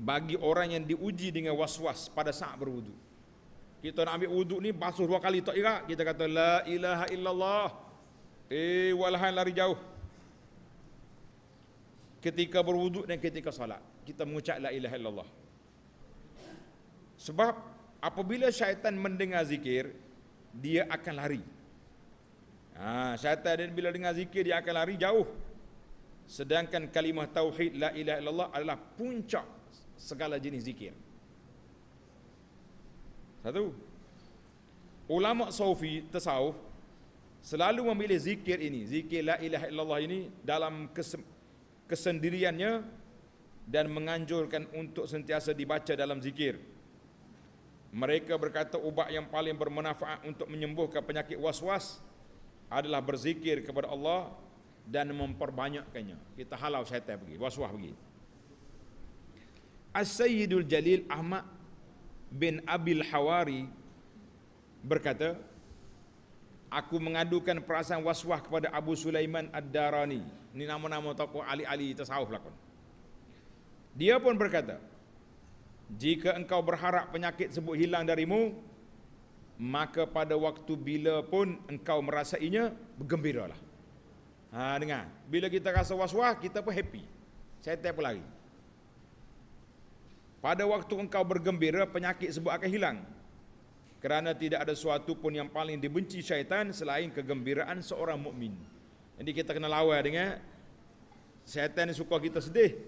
bagi orang yang diuji dengan waswas was pada saat berwudu kita nak ambil wudu ni basuh dua kali tak ira kita kata la ilaha illallah eh walahan lari jauh ketika berwuduk dan ketika salat kita mengucap la ilaha illallah sebab apabila syaitan mendengar zikir dia akan lari ha, syaitan dia bila dengar zikir dia akan lari jauh sedangkan kalimah tauhid la ilaha illallah adalah puncak segala jenis zikir satu ulama sufi tasawuf selalu memilih zikir ini zikir la ilaha illallah ini dalam kesempatan kesendiriannya dan menganjurkan untuk sentiasa dibaca dalam zikir. Mereka berkata ubat yang paling bermanfaat untuk menyembuhkan penyakit was-was adalah berzikir kepada Allah dan memperbanyakkannya. Kita halau syaitan pergi, was-was pergi. As-Sayyidul Jalil Ahmad bin Abil Hawari berkata, Aku mengadukan perasaan was-was kepada Abu Sulaiman Ad-Darani. Ini nama-nama tokoh ahli-ahli tasawuf lakon. Dia pun berkata, jika engkau berharap penyakit sebut hilang darimu, maka pada waktu bila pun engkau merasainya, lah. Ha, dengar, bila kita rasa was-was, kita pun happy. Saya tak apa lagi. Pada waktu engkau bergembira, penyakit sebut akan hilang. Kerana tidak ada sesuatu pun yang paling dibenci syaitan selain kegembiraan seorang mukmin. Jadi kita kena lawan dengan setan ni suka kita sedih.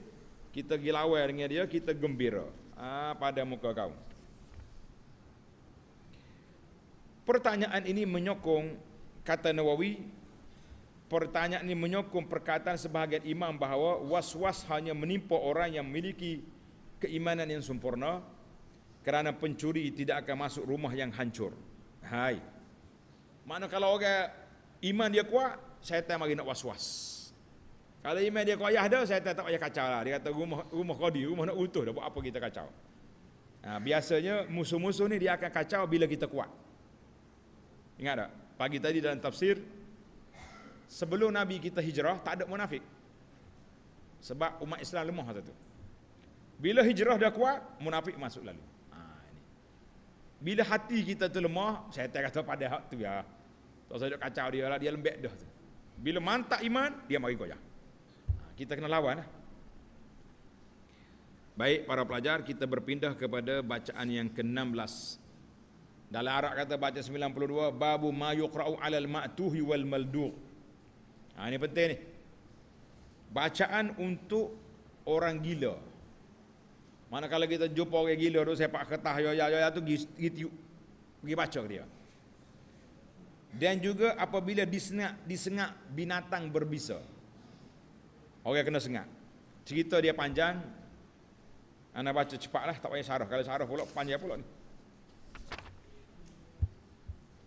Kita pergi lawan dengan dia, kita gembira. Ah, pada muka kau. Pertanyaan ini menyokong kata Nawawi. Pertanyaan ini menyokong perkataan sebahagian imam bahawa was-was hanya menimpa orang yang memiliki keimanan yang sempurna kerana pencuri tidak akan masuk rumah yang hancur. Hai. Mana kalau orang iman dia kuat, saya tak mari nak was-was. Kalau iman dia koyah dah, saya tak payah kacau lah. Dia kata rumah rumah kau di rumah nak utuh dah. Buat apa kita kacau? Ha, biasanya musuh-musuh ni dia akan kacau bila kita kuat. Ingat tak? Pagi tadi dalam tafsir, sebelum Nabi kita hijrah, tak ada munafik. Sebab umat Islam lemah masa tu. Bila hijrah dah kuat, munafik masuk lalu. Ha, ini. Bila hati kita tu lemah, saya tak kata pada hak tu ya. Tak usah kacau dia lah, dia lembek dah tu. Bila mantak iman, dia mari goyah. Ha, kita kena lawan. Lah. Baik para pelajar, kita berpindah kepada bacaan yang ke-16. Dalam Arab kata baca 92, Babu ma yukra'u alal ma'tuhi wal maldu' ha, Ini penting ni. Bacaan untuk orang gila. Mana kalau kita jumpa orang gila tu, sepak ketah, ya, ya, ya, tu, gitu, pergi baca dia dan juga apabila disengat disengat binatang berbisa. Orang kena sengat. Cerita dia panjang. anda baca cepatlah tak payah sarah. Kalau sarah pula panjang pula ni.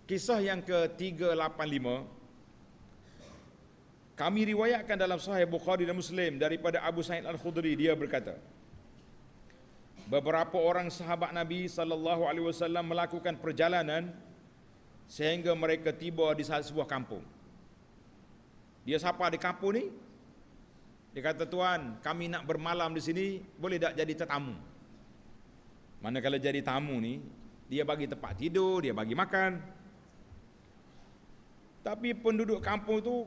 Kisah yang ke-385 kami riwayatkan dalam sahih Bukhari dan Muslim daripada Abu Sa'id Al-Khudri dia berkata Beberapa orang sahabat Nabi sallallahu alaihi wasallam melakukan perjalanan sehingga mereka tiba di salah sebuah kampung. Dia sapa di kampung ni, dia kata, Tuan, kami nak bermalam di sini, boleh tak jadi tetamu? Mana kalau jadi tamu ni, dia bagi tempat tidur, dia bagi makan. Tapi penduduk kampung tu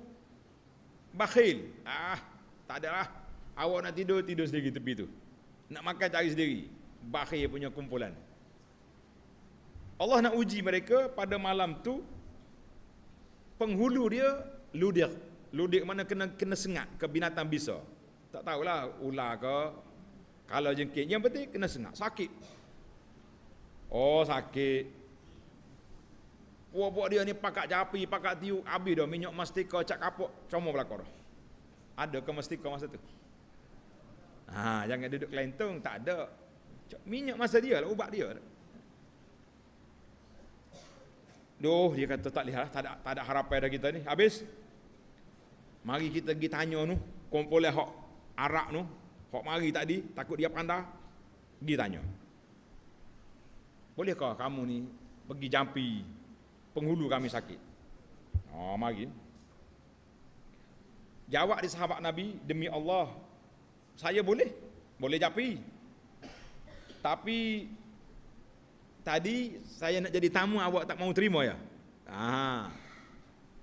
bakhil. Ah, tak lah. Awak nak tidur, tidur sendiri tepi tu. Nak makan cari sendiri. Bakhil punya kumpulan. Allah nak uji mereka pada malam tu penghulu dia ludik, ludik mana kena kena sengat ke binatang bisa tak tahulah ular ke kalau jengking yang penting kena sengat sakit oh sakit Puak-puak dia ni pakak japi, pakak tiu, habis dah minyak mastika, cak kapok, cuma belakor. Ada ke mastika masa tu? Ha, jangan duduk kelentung, tak ada. Minyak masa dia lah, ubat dia. Lah. Doh dia kata tak lihat, lah, tak ada, tak ada harapan dah kita ni. Habis, mari kita pergi tanya tu, kumpul lah hok Arab tu, hok mari tadi, takut dia pandai, pergi tanya. Bolehkah kamu ni pergi jampi penghulu kami sakit? Oh, mari. Jawab di sahabat Nabi, demi Allah, saya boleh, boleh jampi. Tapi tadi saya nak jadi tamu awak tak mau terima ya. Ah,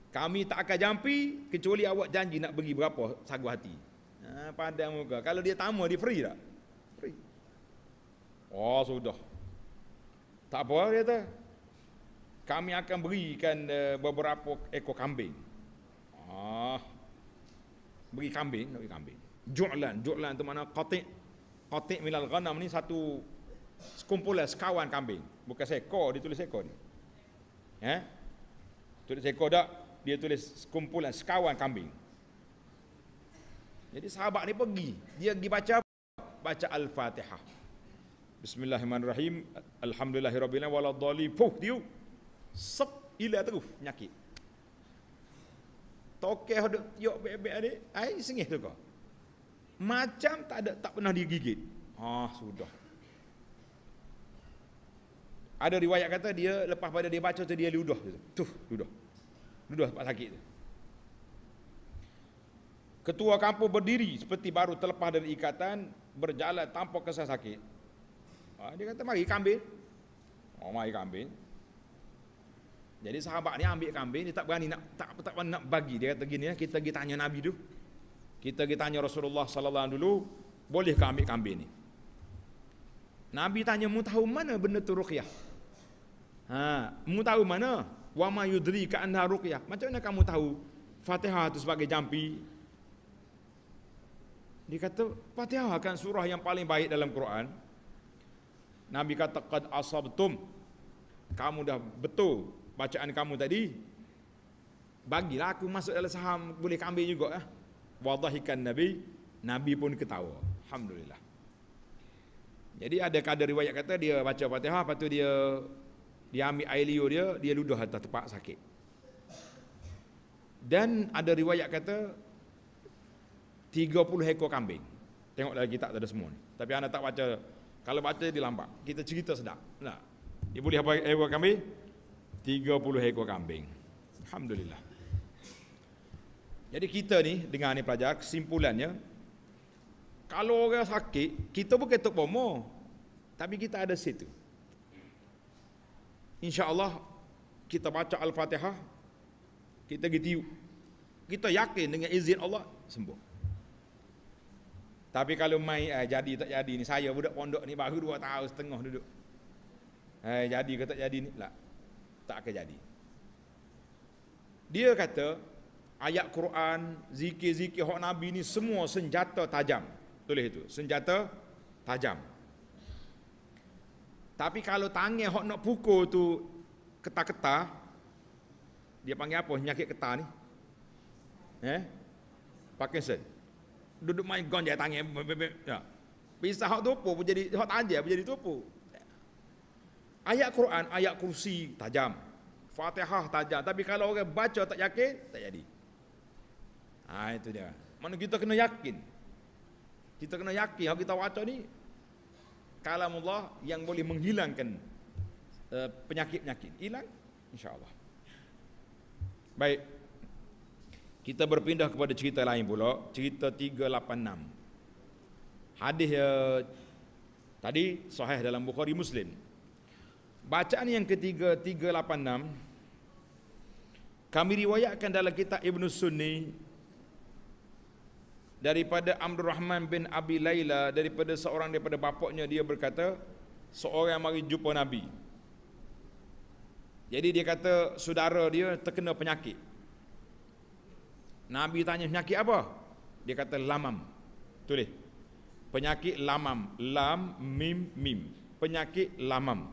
Kami tak akan jampi kecuali awak janji nak bagi berapa sagu hati. Ha, pandang muka. Kalau dia tamu dia free tak? Free. Oh sudah. Tak apa dia tu. Kami akan berikan eh, beberapa ekor kambing. Ah. Bagi kambing, bagi kambing. Ju'lan, ju'lan tu mana qati' qati' minal ghanam ni satu sekumpulan sekawan kambing. Bukan seekor, dia tulis seekor ni. Ya? Tulis seekor tak, dia tulis sekumpulan, sekawan kambing. Jadi sahabat ni pergi. Dia pergi baca Baca Al-Fatihah. Bismillahirrahmanirrahim. Alhamdulillahirrahmanirrahim. Waladhali. Puh, dia. Sep, ilah terus. Nyakit. Tokeh hodok tiok bebek ni. Air sengih tu kau. Macam tak ada, tak pernah digigit. Ah, sudah. Ada riwayat kata dia lepas pada dia baca tu dia ludah tu. Tuh, ludah. Ludah sebab sakit tu. Ketua kampung berdiri seperti baru terlepas dari ikatan, berjalan tanpa kesan sakit. Ah, dia kata mari kambing. Oh mari kambing. Jadi sahabat ni ambil kambing, dia tak berani nak tak tak nak bagi. Dia kata gini, kita pergi tanya Nabi tu. Kita pergi tanya Rasulullah sallallahu alaihi wasallam dulu, boleh ke ambil kambing ni? Nabi tanya mu tahu mana benda tu ruqyah? Ha, mu tahu mana? Wa ma yudri ka anna ruqyah. Macam mana kamu tahu Fatihah itu sebagai jampi? Dia kata Fatihah akan surah yang paling baik dalam Quran. Nabi kata qad asabtum. Kamu dah betul bacaan kamu tadi. Bagilah aku masuk dalam saham boleh ambil juga ya. Eh. Wadahikan Nabi, Nabi pun ketawa. Alhamdulillah. Jadi ada kader riwayat kata dia baca Fatihah, lepas tu dia dia ambil air liur dia, dia ludah atas tempat sakit. Dan ada riwayat kata 30 ekor kambing. Tengok dalam kitab ada semua ni. Tapi anda tak baca, kalau baca dia lambat. Kita cerita sedap. Nah. Dia boleh apa ekor kambing? 30 ekor kambing. Alhamdulillah. Jadi kita ni dengar ni pelajar kesimpulannya kalau orang sakit kita bukan tok bomo tapi kita ada situ. InsyaAllah kita baca Al-Fatihah Kita pergi tiup Kita yakin dengan izin Allah Sembuh Tapi kalau mai eh, jadi tak jadi ni Saya budak pondok ni baru dua tahun setengah duduk eh, Jadi ke tak jadi ni lah, Tak akan jadi Dia kata Ayat Quran Zikir-zikir hak Nabi ni semua senjata tajam Tulis itu Senjata tajam tapi kalau tangan hok nak pukul tu keta keta, dia panggil apa? Penyakit keta ni. Eh? Parkinson. Duduk main gon dia tangan. Ya. Pisah hok tupu pun jadi hok tajam pun jadi tupu. Ayat Quran, ayat kursi tajam. Fatihah tajam. Tapi kalau orang baca tak yakin, tak jadi. Ha, itu dia. Mana kita kena yakin. Kita kena yakin. Kalau kita baca ni, kalamullah yang boleh menghilangkan uh, penyakit-penyakit hilang insyaallah baik kita berpindah kepada cerita lain pula cerita 386 hadis uh, tadi sahih dalam bukhari muslim bacaan yang ketiga 386 kami riwayatkan dalam kitab Ibn Sunni daripada Abdul Rahman bin Abi Laila daripada seorang daripada bapaknya dia berkata seorang mari jumpa Nabi jadi dia kata saudara dia terkena penyakit Nabi tanya penyakit apa dia kata lamam tulis penyakit lamam lam mim mim penyakit lamam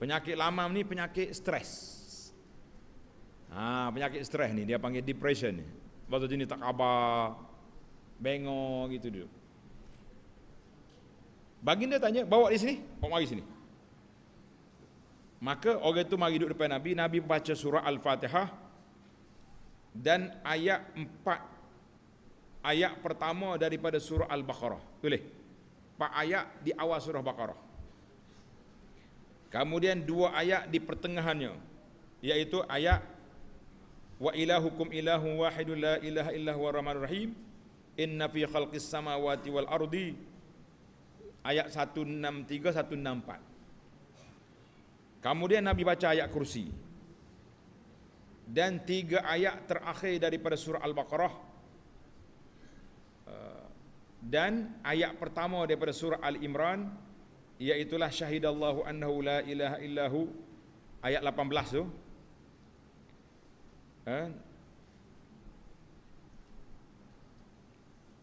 penyakit lamam ni penyakit stres ha, penyakit stres ni dia panggil depression ni Bahasa jenis tak khabar Bengong gitu dia Baginda tanya bawa di sini Bawa mari sini Maka orang itu mari duduk depan Nabi Nabi baca surah Al-Fatihah Dan ayat empat Ayat pertama daripada surah Al-Baqarah Tulis Empat ayat di awal surah al Baqarah Kemudian dua ayat di pertengahannya Iaitu ayat wa ilahukum ilahun wahidun la ilaha illa huwa rahman rahim inna fi khalqis samawati wal ardi ayat 163 164 kemudian nabi baca ayat kursi dan tiga ayat terakhir daripada surah al-baqarah eh, dan ayat pertama daripada surah al-imran iaitu syahidallahu annahu la ilaha illahu ayat 18 tu Kan?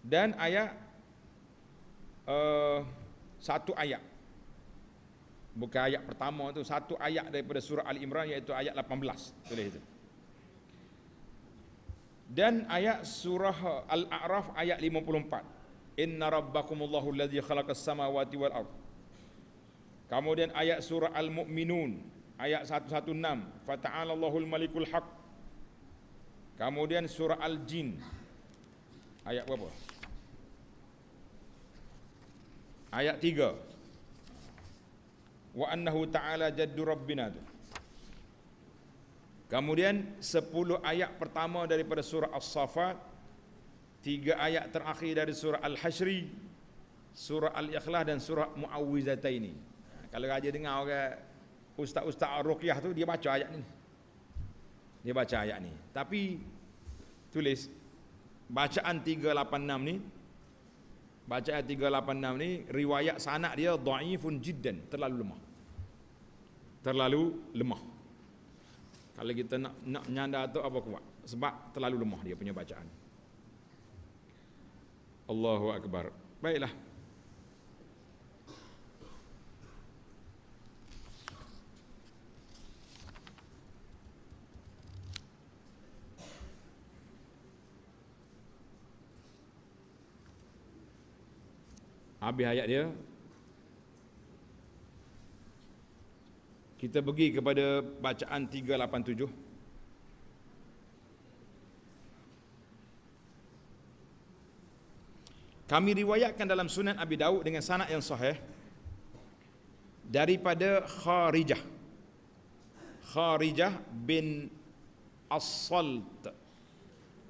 dan ayat uh, satu ayat bukan ayat pertama itu satu ayat daripada surah Al Imran iaitu ayat 18 tulis itu dan ayat surah Al A'raf ayat 54 Inna rabbakumullahu allazi khalaqas samawati wal ard Kemudian ayat surah Al Mukminun ayat 116 Fata'alallahu al malikul haqq Kemudian surah Al-Jin ayat berapa? Ayat tiga Wa annahu ta'ala jaddu rabbina tu. Kemudian sepuluh ayat pertama daripada surah As-Saffat, tiga ayat terakhir dari surah al Hashri surah Al-Ikhlas dan surah Muawwizataini. Kalau raja dengar orang ustaz-ustaz ruqyah tu dia baca ayat ni. Dia baca ayat ni. Tapi tulis bacaan 386 ni bacaan 386 ni riwayat sanad dia dhaifun jiddan, terlalu lemah. Terlalu lemah. Kalau kita nak nak nyanda atau apa kuat sebab terlalu lemah dia punya bacaan. Allahu akbar. Baiklah. habis ayat dia kita pergi kepada bacaan 387 Kami riwayatkan dalam Sunan Abi Dawud dengan sanak yang sahih daripada Kharijah Kharijah bin As-Salt.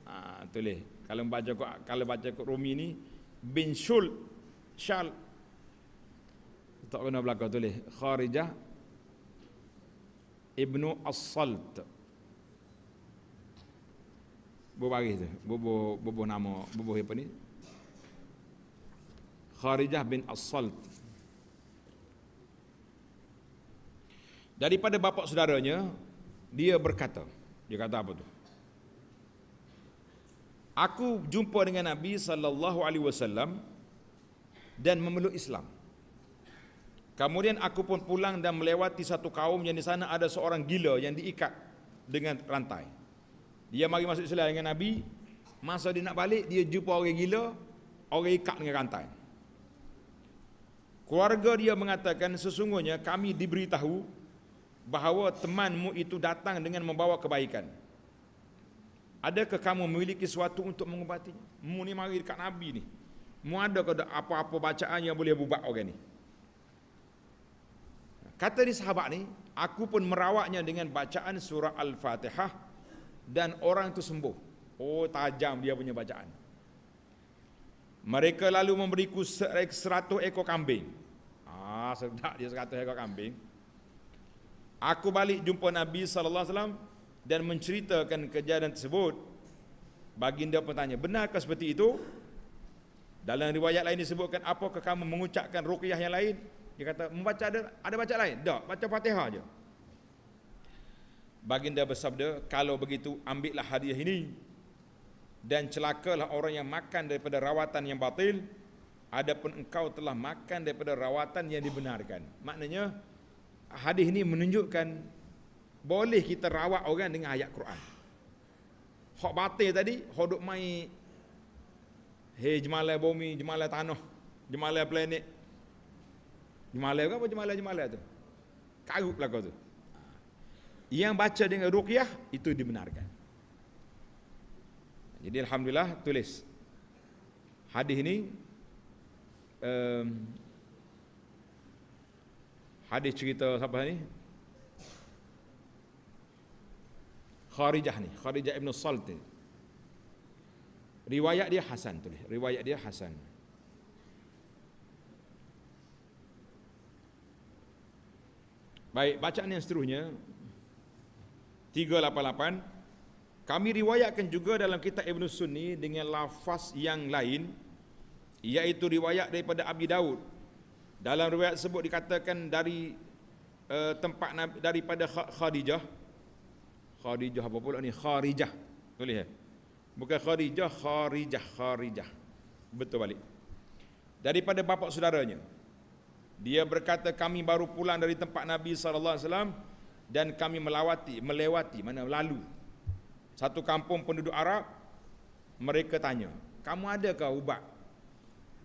ha, tulis kalau baca kalau baca Rumi ni bin Shul syal tak kena belakang tulis kharijah ibnu as-salt bubaris tu bubu bubu nama bubu apa ni kharijah bin as-salt daripada bapak saudaranya dia berkata dia kata apa tu Aku jumpa dengan Nabi sallallahu alaihi wasallam dan memeluk Islam. Kemudian aku pun pulang dan melewati satu kaum yang di sana ada seorang gila yang diikat dengan rantai. Dia mari masuk Islam dengan Nabi. Masa dia nak balik, dia jumpa orang gila, orang ikat dengan rantai. Keluarga dia mengatakan sesungguhnya kami diberitahu bahawa temanmu itu datang dengan membawa kebaikan. Adakah kamu memiliki sesuatu untuk mengubatinya? Mu ni mari dekat Nabi ni. Mu ada kata apa-apa bacaan yang boleh bubak orang ni. Kata ni sahabat ni, aku pun merawatnya dengan bacaan surah Al-Fatihah dan orang itu sembuh. Oh tajam dia punya bacaan. Mereka lalu memberiku seratus ekor kambing. Ah sedap dia seratus ekor kambing. Aku balik jumpa Nabi sallallahu alaihi wasallam dan menceritakan kejadian tersebut. Baginda pun tanya, "Benarkah seperti itu?" Dalam riwayat lain disebutkan apakah kamu mengucapkan ruqyah yang lain? Dia kata membaca ada ada baca lain? Tak, baca Fatihah aja. Baginda bersabda, kalau begitu ambillah hadiah ini dan celakalah orang yang makan daripada rawatan yang batil adapun engkau telah makan daripada rawatan yang dibenarkan. Maknanya hadis ini menunjukkan boleh kita rawat orang dengan ayat Quran. Hak batil tadi, hak duk main Hei jemalai bumi, jemalai tanah, jemalai planet. Jemalai apa jemalai-jemalai tu? Kagut lah kau tu. Yang baca dengan ruqyah itu dibenarkan. Jadi alhamdulillah tulis. Hadis ini um, hadis cerita siapa ni? Kharijah ni, Kharijah Ibn Salt Riwayat dia Hasan tulis. Riwayat dia Hasan. Baik, bacaan yang seterusnya 388 kami riwayatkan juga dalam kitab Ibn Sunni dengan lafaz yang lain iaitu riwayat daripada Abi Daud dalam riwayat sebut dikatakan dari uh, tempat daripada Khadijah Khadijah apa pula ni Kharijah boleh ya Bukan kharijah, kharijah, kharijah. Betul balik. Daripada bapak saudaranya. Dia berkata kami baru pulang dari tempat Nabi sallallahu alaihi wasallam dan kami melawati melewati mana lalu satu kampung penduduk Arab mereka tanya kamu ada ke ubat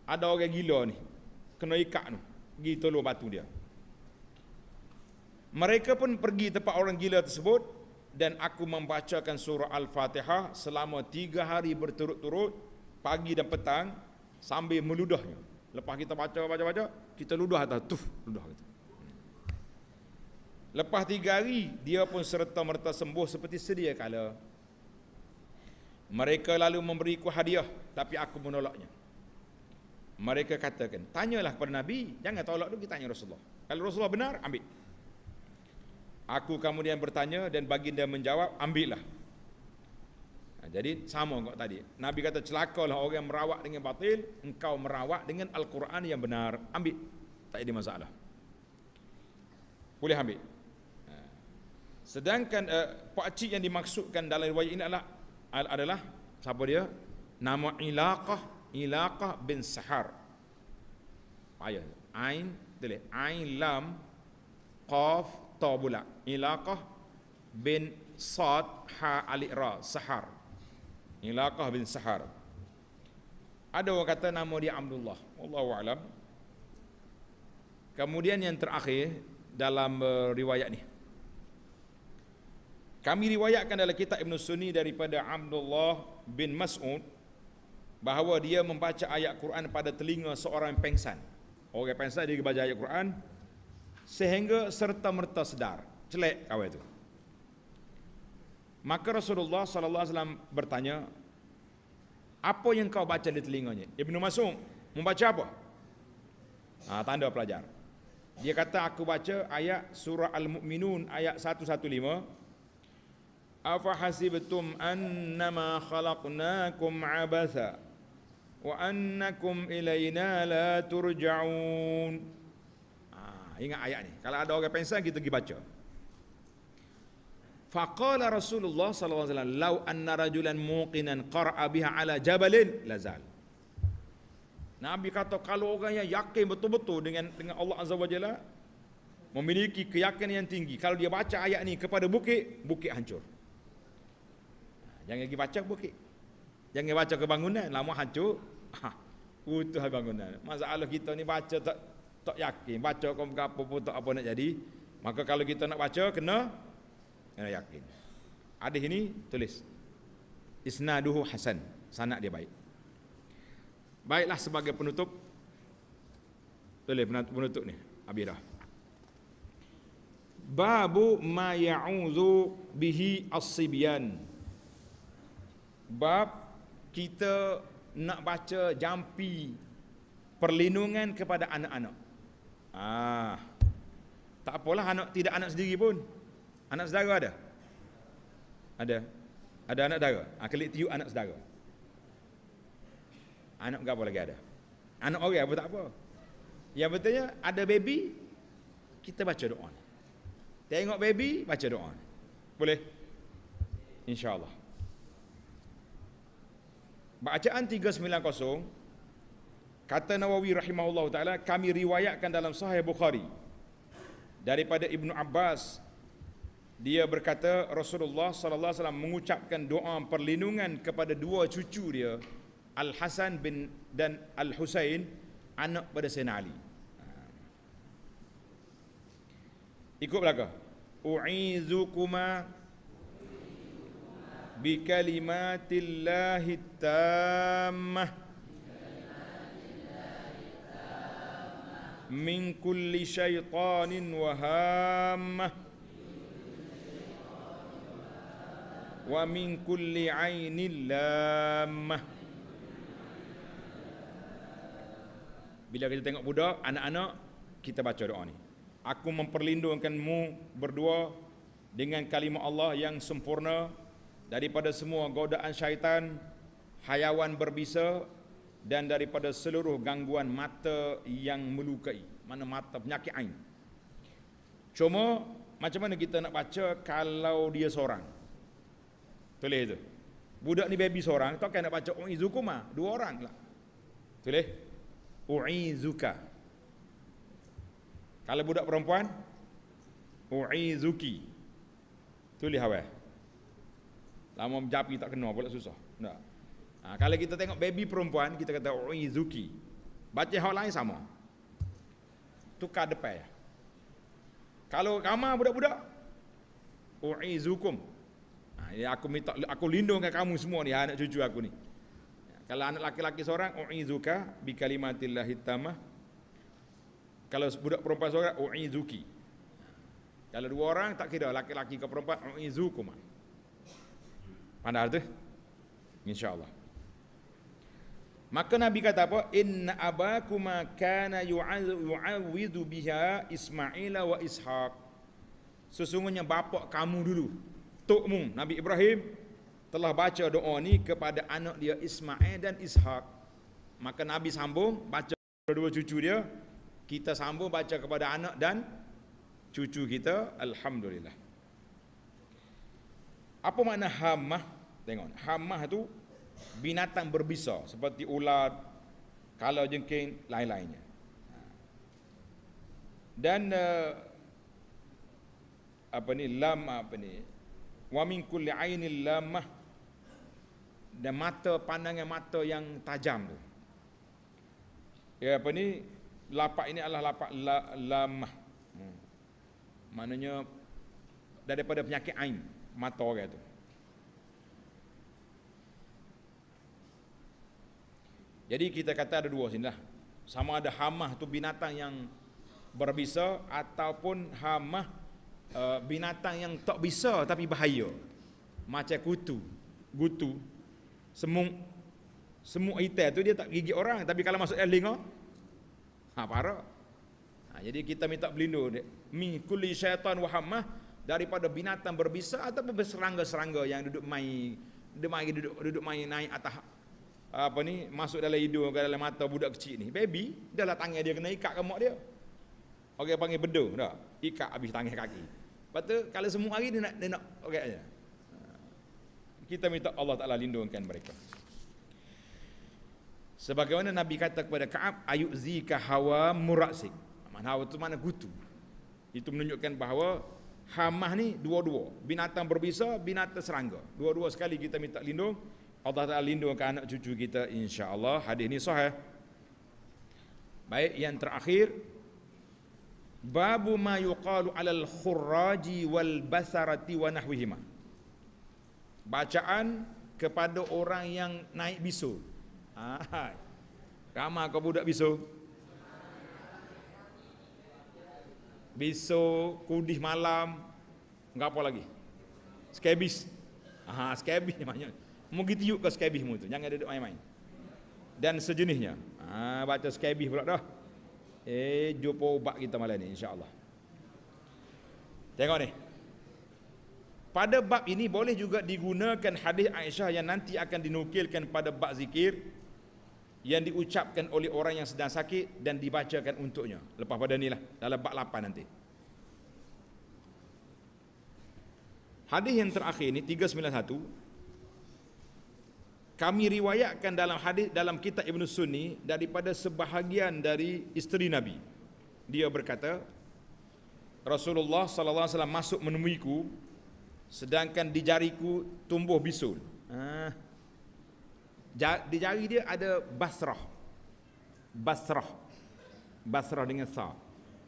ada orang gila ni kena ikat ni pergi tolong batu dia mereka pun pergi tempat orang gila tersebut dan aku membacakan surah Al-Fatihah selama tiga hari berturut-turut, pagi dan petang, sambil meludahnya. Lepas kita baca, baca, baca, kita ludah atas, tuf, ludah. Lepas tiga hari, dia pun serta-merta sembuh seperti sedia kala. Mereka lalu memberiku hadiah, tapi aku menolaknya. Mereka katakan, tanyalah kepada Nabi, jangan tolak dulu, kita tanya Rasulullah. Kalau Rasulullah benar, ambil. Aku kemudian bertanya dan baginda menjawab, ambillah. Ha, jadi sama kok tadi. Nabi kata celakalah orang yang merawak dengan batil, engkau merawak dengan Al-Quran yang benar. Ambil. Tak ada masalah. Boleh ambil. Ha. Sedangkan uh, pak yang dimaksudkan dalam riwayat ini adalah adalah siapa dia? Nama Ilaqah Ilaqah bin Sahar. Ayah Ain Ain Lam Qaf harta pula Ilaqah bin Sa'd Ha Alikra Sahar Ilaqah bin Sahar Ada orang kata nama dia Abdullah Wallahu alam. Kemudian yang terakhir Dalam uh, riwayat ni Kami riwayatkan dalam kitab Ibn Sunni Daripada Abdullah bin Mas'ud Bahawa dia membaca ayat Quran pada telinga seorang pengsan Orang pengsan dia baca ayat Quran sehingga serta merta sedar. Celek kau itu. Maka Rasulullah sallallahu alaihi wasallam bertanya, apa yang kau baca di telinganya? Ibnu Mas'ud membaca apa? Ha, tanda pelajar. Dia kata aku baca ayat surah Al-Mu'minun ayat 115. Afa hasibtum annama khalaqnakum abatha wa annakum ilayna la turja'un ingat ayat ni. Kalau ada orang pensan kita pergi baca. Faqala Rasulullah sallallahu alaihi wasallam law anna rajulan muqinan qara'a biha ala jabalin lazal. Nabi kata kalau orang yang yakin betul-betul dengan dengan Allah Azza wa Jalla memiliki keyakinan yang tinggi kalau dia baca ayat ni kepada bukit bukit hancur. Ha, jangan pergi baca bukit. Jangan baca ke bangunan lama hancur. Ha, utuh bangunan. Masalah kita ni baca tak tak yakin baca kau berapa pun tak apa nak jadi maka kalau kita nak baca kena kena yakin ada ini tulis isnaduhu hasan sanad dia baik baiklah sebagai penutup tulis penutup ni habis dah babu ma ya'udzu bihi as-sibyan bab kita nak baca jampi perlindungan kepada anak-anak Ah. Tak apalah anak tidak anak sendiri pun. Anak saudara ada. Ada. Ada anak saudara. Ah, kelik tiup anak saudara. Anak gapo boleh ada. Anak orang apa tak apa. Yang betulnya ada baby kita baca doa. Tengok baby baca doa. Boleh. InsyaAllah. Bacaan 390 Kata Nawawi rahimahullah ta'ala Kami riwayatkan dalam sahih Bukhari Daripada Ibn Abbas Dia berkata Rasulullah SAW mengucapkan doa perlindungan kepada dua cucu dia Al-Hasan bin dan Al-Husain Anak pada Sayyidina Ali Ikut belakang U'izukuma bi kalimatillahit tammah min kulli syaitanin wa hammah wa min kulli ainin lammah bila kita tengok budak anak-anak kita baca doa ni aku memperlindungkanmu berdua dengan kalimah Allah yang sempurna daripada semua godaan syaitan hayawan berbisa dan daripada seluruh gangguan mata yang melukai mana mata penyakit ain cuma macam mana kita nak baca kalau dia seorang tulis tu budak ni baby seorang tak nak baca uizukuma dua orang lah tulis uizuka kalau budak perempuan uizuki tulis awal lama berjapi tak kena pula susah tak Ha, kalau kita tengok baby perempuan, kita kata uizuki. Oh, Baca hal lain sama. Tukar depan. Kalau ramah budak-budak, uizukum. Ha, aku minta, aku lindungkan kamu semua ni, anak cucu aku ni. Ya, kalau anak laki-laki seorang, uizuka bi kalimatillah hitamah. Kalau budak perempuan seorang, uizuki. Kalau dua orang, tak kira laki-laki ke perempuan, uizukum. Pandai tu? InsyaAllah. Maka Nabi kata apa? Inna abakuma kana yu'awidu biha Ismaila wa Ishaq. Sesungguhnya bapak kamu dulu, tokmu Nabi Ibrahim telah baca doa ni kepada anak dia Ismail dan Ishaq. Maka Nabi sambung baca kepada dua cucu dia, kita sambung baca kepada anak dan cucu kita, alhamdulillah. Apa makna hamah? Tengok, hamah tu binatang berbisa seperti ular, kalau jengking, lain-lainnya. Dan uh, apa ni lam apa ni wa min kulli ainil lamah dan mata pandangan mata yang tajam tu. Ya apa ni lapak ini adalah lapak la, lamah. Hmm. Maknanya daripada penyakit ain mata orang tu. Jadi kita kata ada dua sini lah. Sama ada hamah tu binatang yang berbisa ataupun hamah uh, binatang yang tak bisa tapi bahaya. Macam kutu, gutu, semung, semung itel tu dia tak gigit orang tapi kalau masuk elinga, ha parah. Ha, jadi kita minta berlindung dia. Min kulli syaitan wa hamah daripada binatang berbisa ataupun berserangga-serangga yang duduk main, dia duduk, duduk main naik atas apa ni masuk dalam hidung ke dalam mata budak kecil ni baby dalam tangan dia kena ikat ke mak dia orang okay, panggil bedung dah ikat habis tangan kaki lepas kalau semua hari dia nak dia nak okay, ha. kita minta Allah Taala lindungkan mereka sebagaimana nabi kata kepada Ka'ab ayu zika hawa murasik mana hawa tu mana gutu itu menunjukkan bahawa hamah ni dua-dua binatang berbisa binatang serangga dua-dua sekali kita minta lindung Allah Ta'ala lindungkan anak cucu kita insyaAllah hadis ini sahih baik yang terakhir babu ma yuqalu alal khurraji wal basarati wa nahwihima bacaan kepada orang yang naik bisu ha, ha. ramah kau budak bisu bisu kudih malam enggak apa lagi skabis Aha, skabis namanya Mungkin tiup ke skabih mu tu. Jangan duduk main-main. Dan sejenisnya. Ha, baca skabih pula dah. Eh, jumpa ubat kita malam ni insyaAllah. Tengok ni. Pada bab ini boleh juga digunakan hadis Aisyah yang nanti akan dinukilkan pada bab zikir yang diucapkan oleh orang yang sedang sakit dan dibacakan untuknya. Lepas pada lah dalam bab lapan nanti. Hadis yang terakhir ini 391 kami riwayatkan dalam hadis dalam kitab Ibn Sunni daripada sebahagian dari isteri Nabi. Dia berkata, Rasulullah sallallahu alaihi wasallam masuk menemuiku sedangkan di jariku tumbuh bisul. Ha. Di jari dia ada basrah. Basrah. Basrah dengan sa.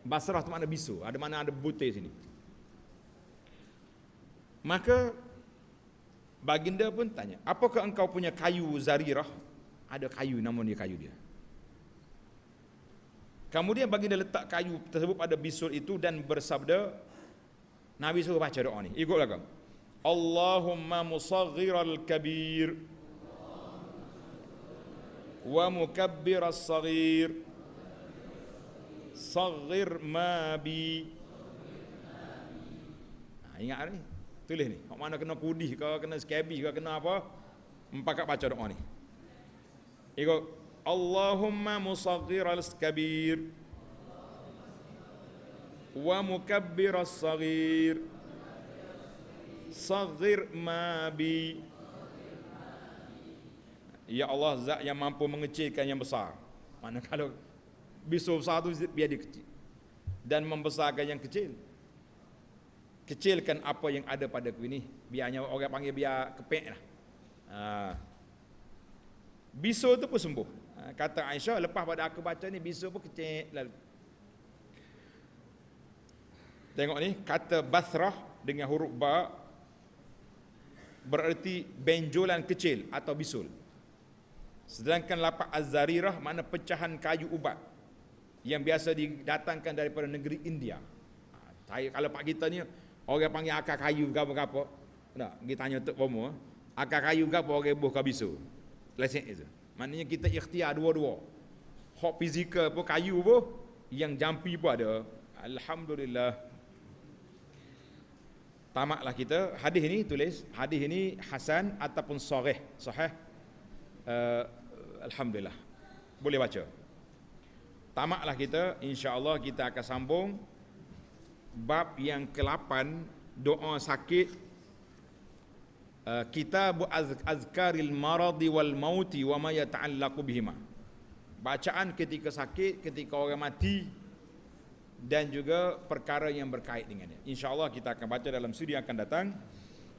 Basrah tu makna bisul, ada mana ada butir sini. Maka Baginda pun tanya, apakah engkau punya kayu zarirah? Ada kayu namun dia kayu dia. Kemudian baginda letak kayu tersebut pada bisul itu dan bersabda, Nabi suruh baca doa ni. Ikutlah kamu. Allahumma musaghir al-kabir wa mukabbir al-saghir saghir ma bi. Ha, ingat ni. Tulis ni. Hak mana kena kudih ke, kena skabi ke, kena apa? Empat kat baca doa ni. Ikut. Allahumma musaghir al-skabir. Wa mukabbir al-saghir. Saghir mabi. Ya Allah zat yang mampu mengecilkan yang besar. Mana kalau bisu satu biar dia kecil. Dan membesarkan yang kecil kecilkan apa yang ada pada aku ini. Biarnya orang panggil biar kepek lah. Ha. Bisu tu pun sembuh. Ha. Kata Aisyah, lepas pada aku baca ni, bisul pun kecil. Lalu. Tengok ni, kata Basrah dengan huruf Ba bererti benjolan kecil atau bisul. Sedangkan lapak Azharirah mana pecahan kayu ubat yang biasa didatangkan daripada negeri India. Ha, kalau pak kita ni Orang panggil akar kayu ke apa-apa. Tak, kita tanya untuk Pomo. Eh. Akar kayu ke apa orang buh kabiso. Lesen itu. Maknanya kita ikhtiar dua-dua. Hak fizikal pun kayu pun. Yang jampi pun ada. Alhamdulillah. Tamaklah kita. Hadis ini tulis. Hadis ini Hasan ataupun Sahih. Sahih. Uh, Alhamdulillah. Boleh baca. Tamaklah kita. InsyaAllah kita akan sambung bab yang ke-8 doa sakit uh, kitab azkaril maradi wal mauti wa ma yata'allaqu bihima bacaan ketika sakit ketika orang mati dan juga perkara yang berkait dengannya insyaallah kita akan baca dalam studi yang akan datang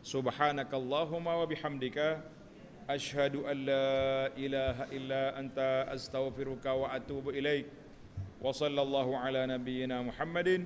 subhanakallahumma wa bihamdika ashhadu alla ilaha illa anta astaghfiruka wa atubu ilaik wa sallallahu ala nabiyyina muhammadin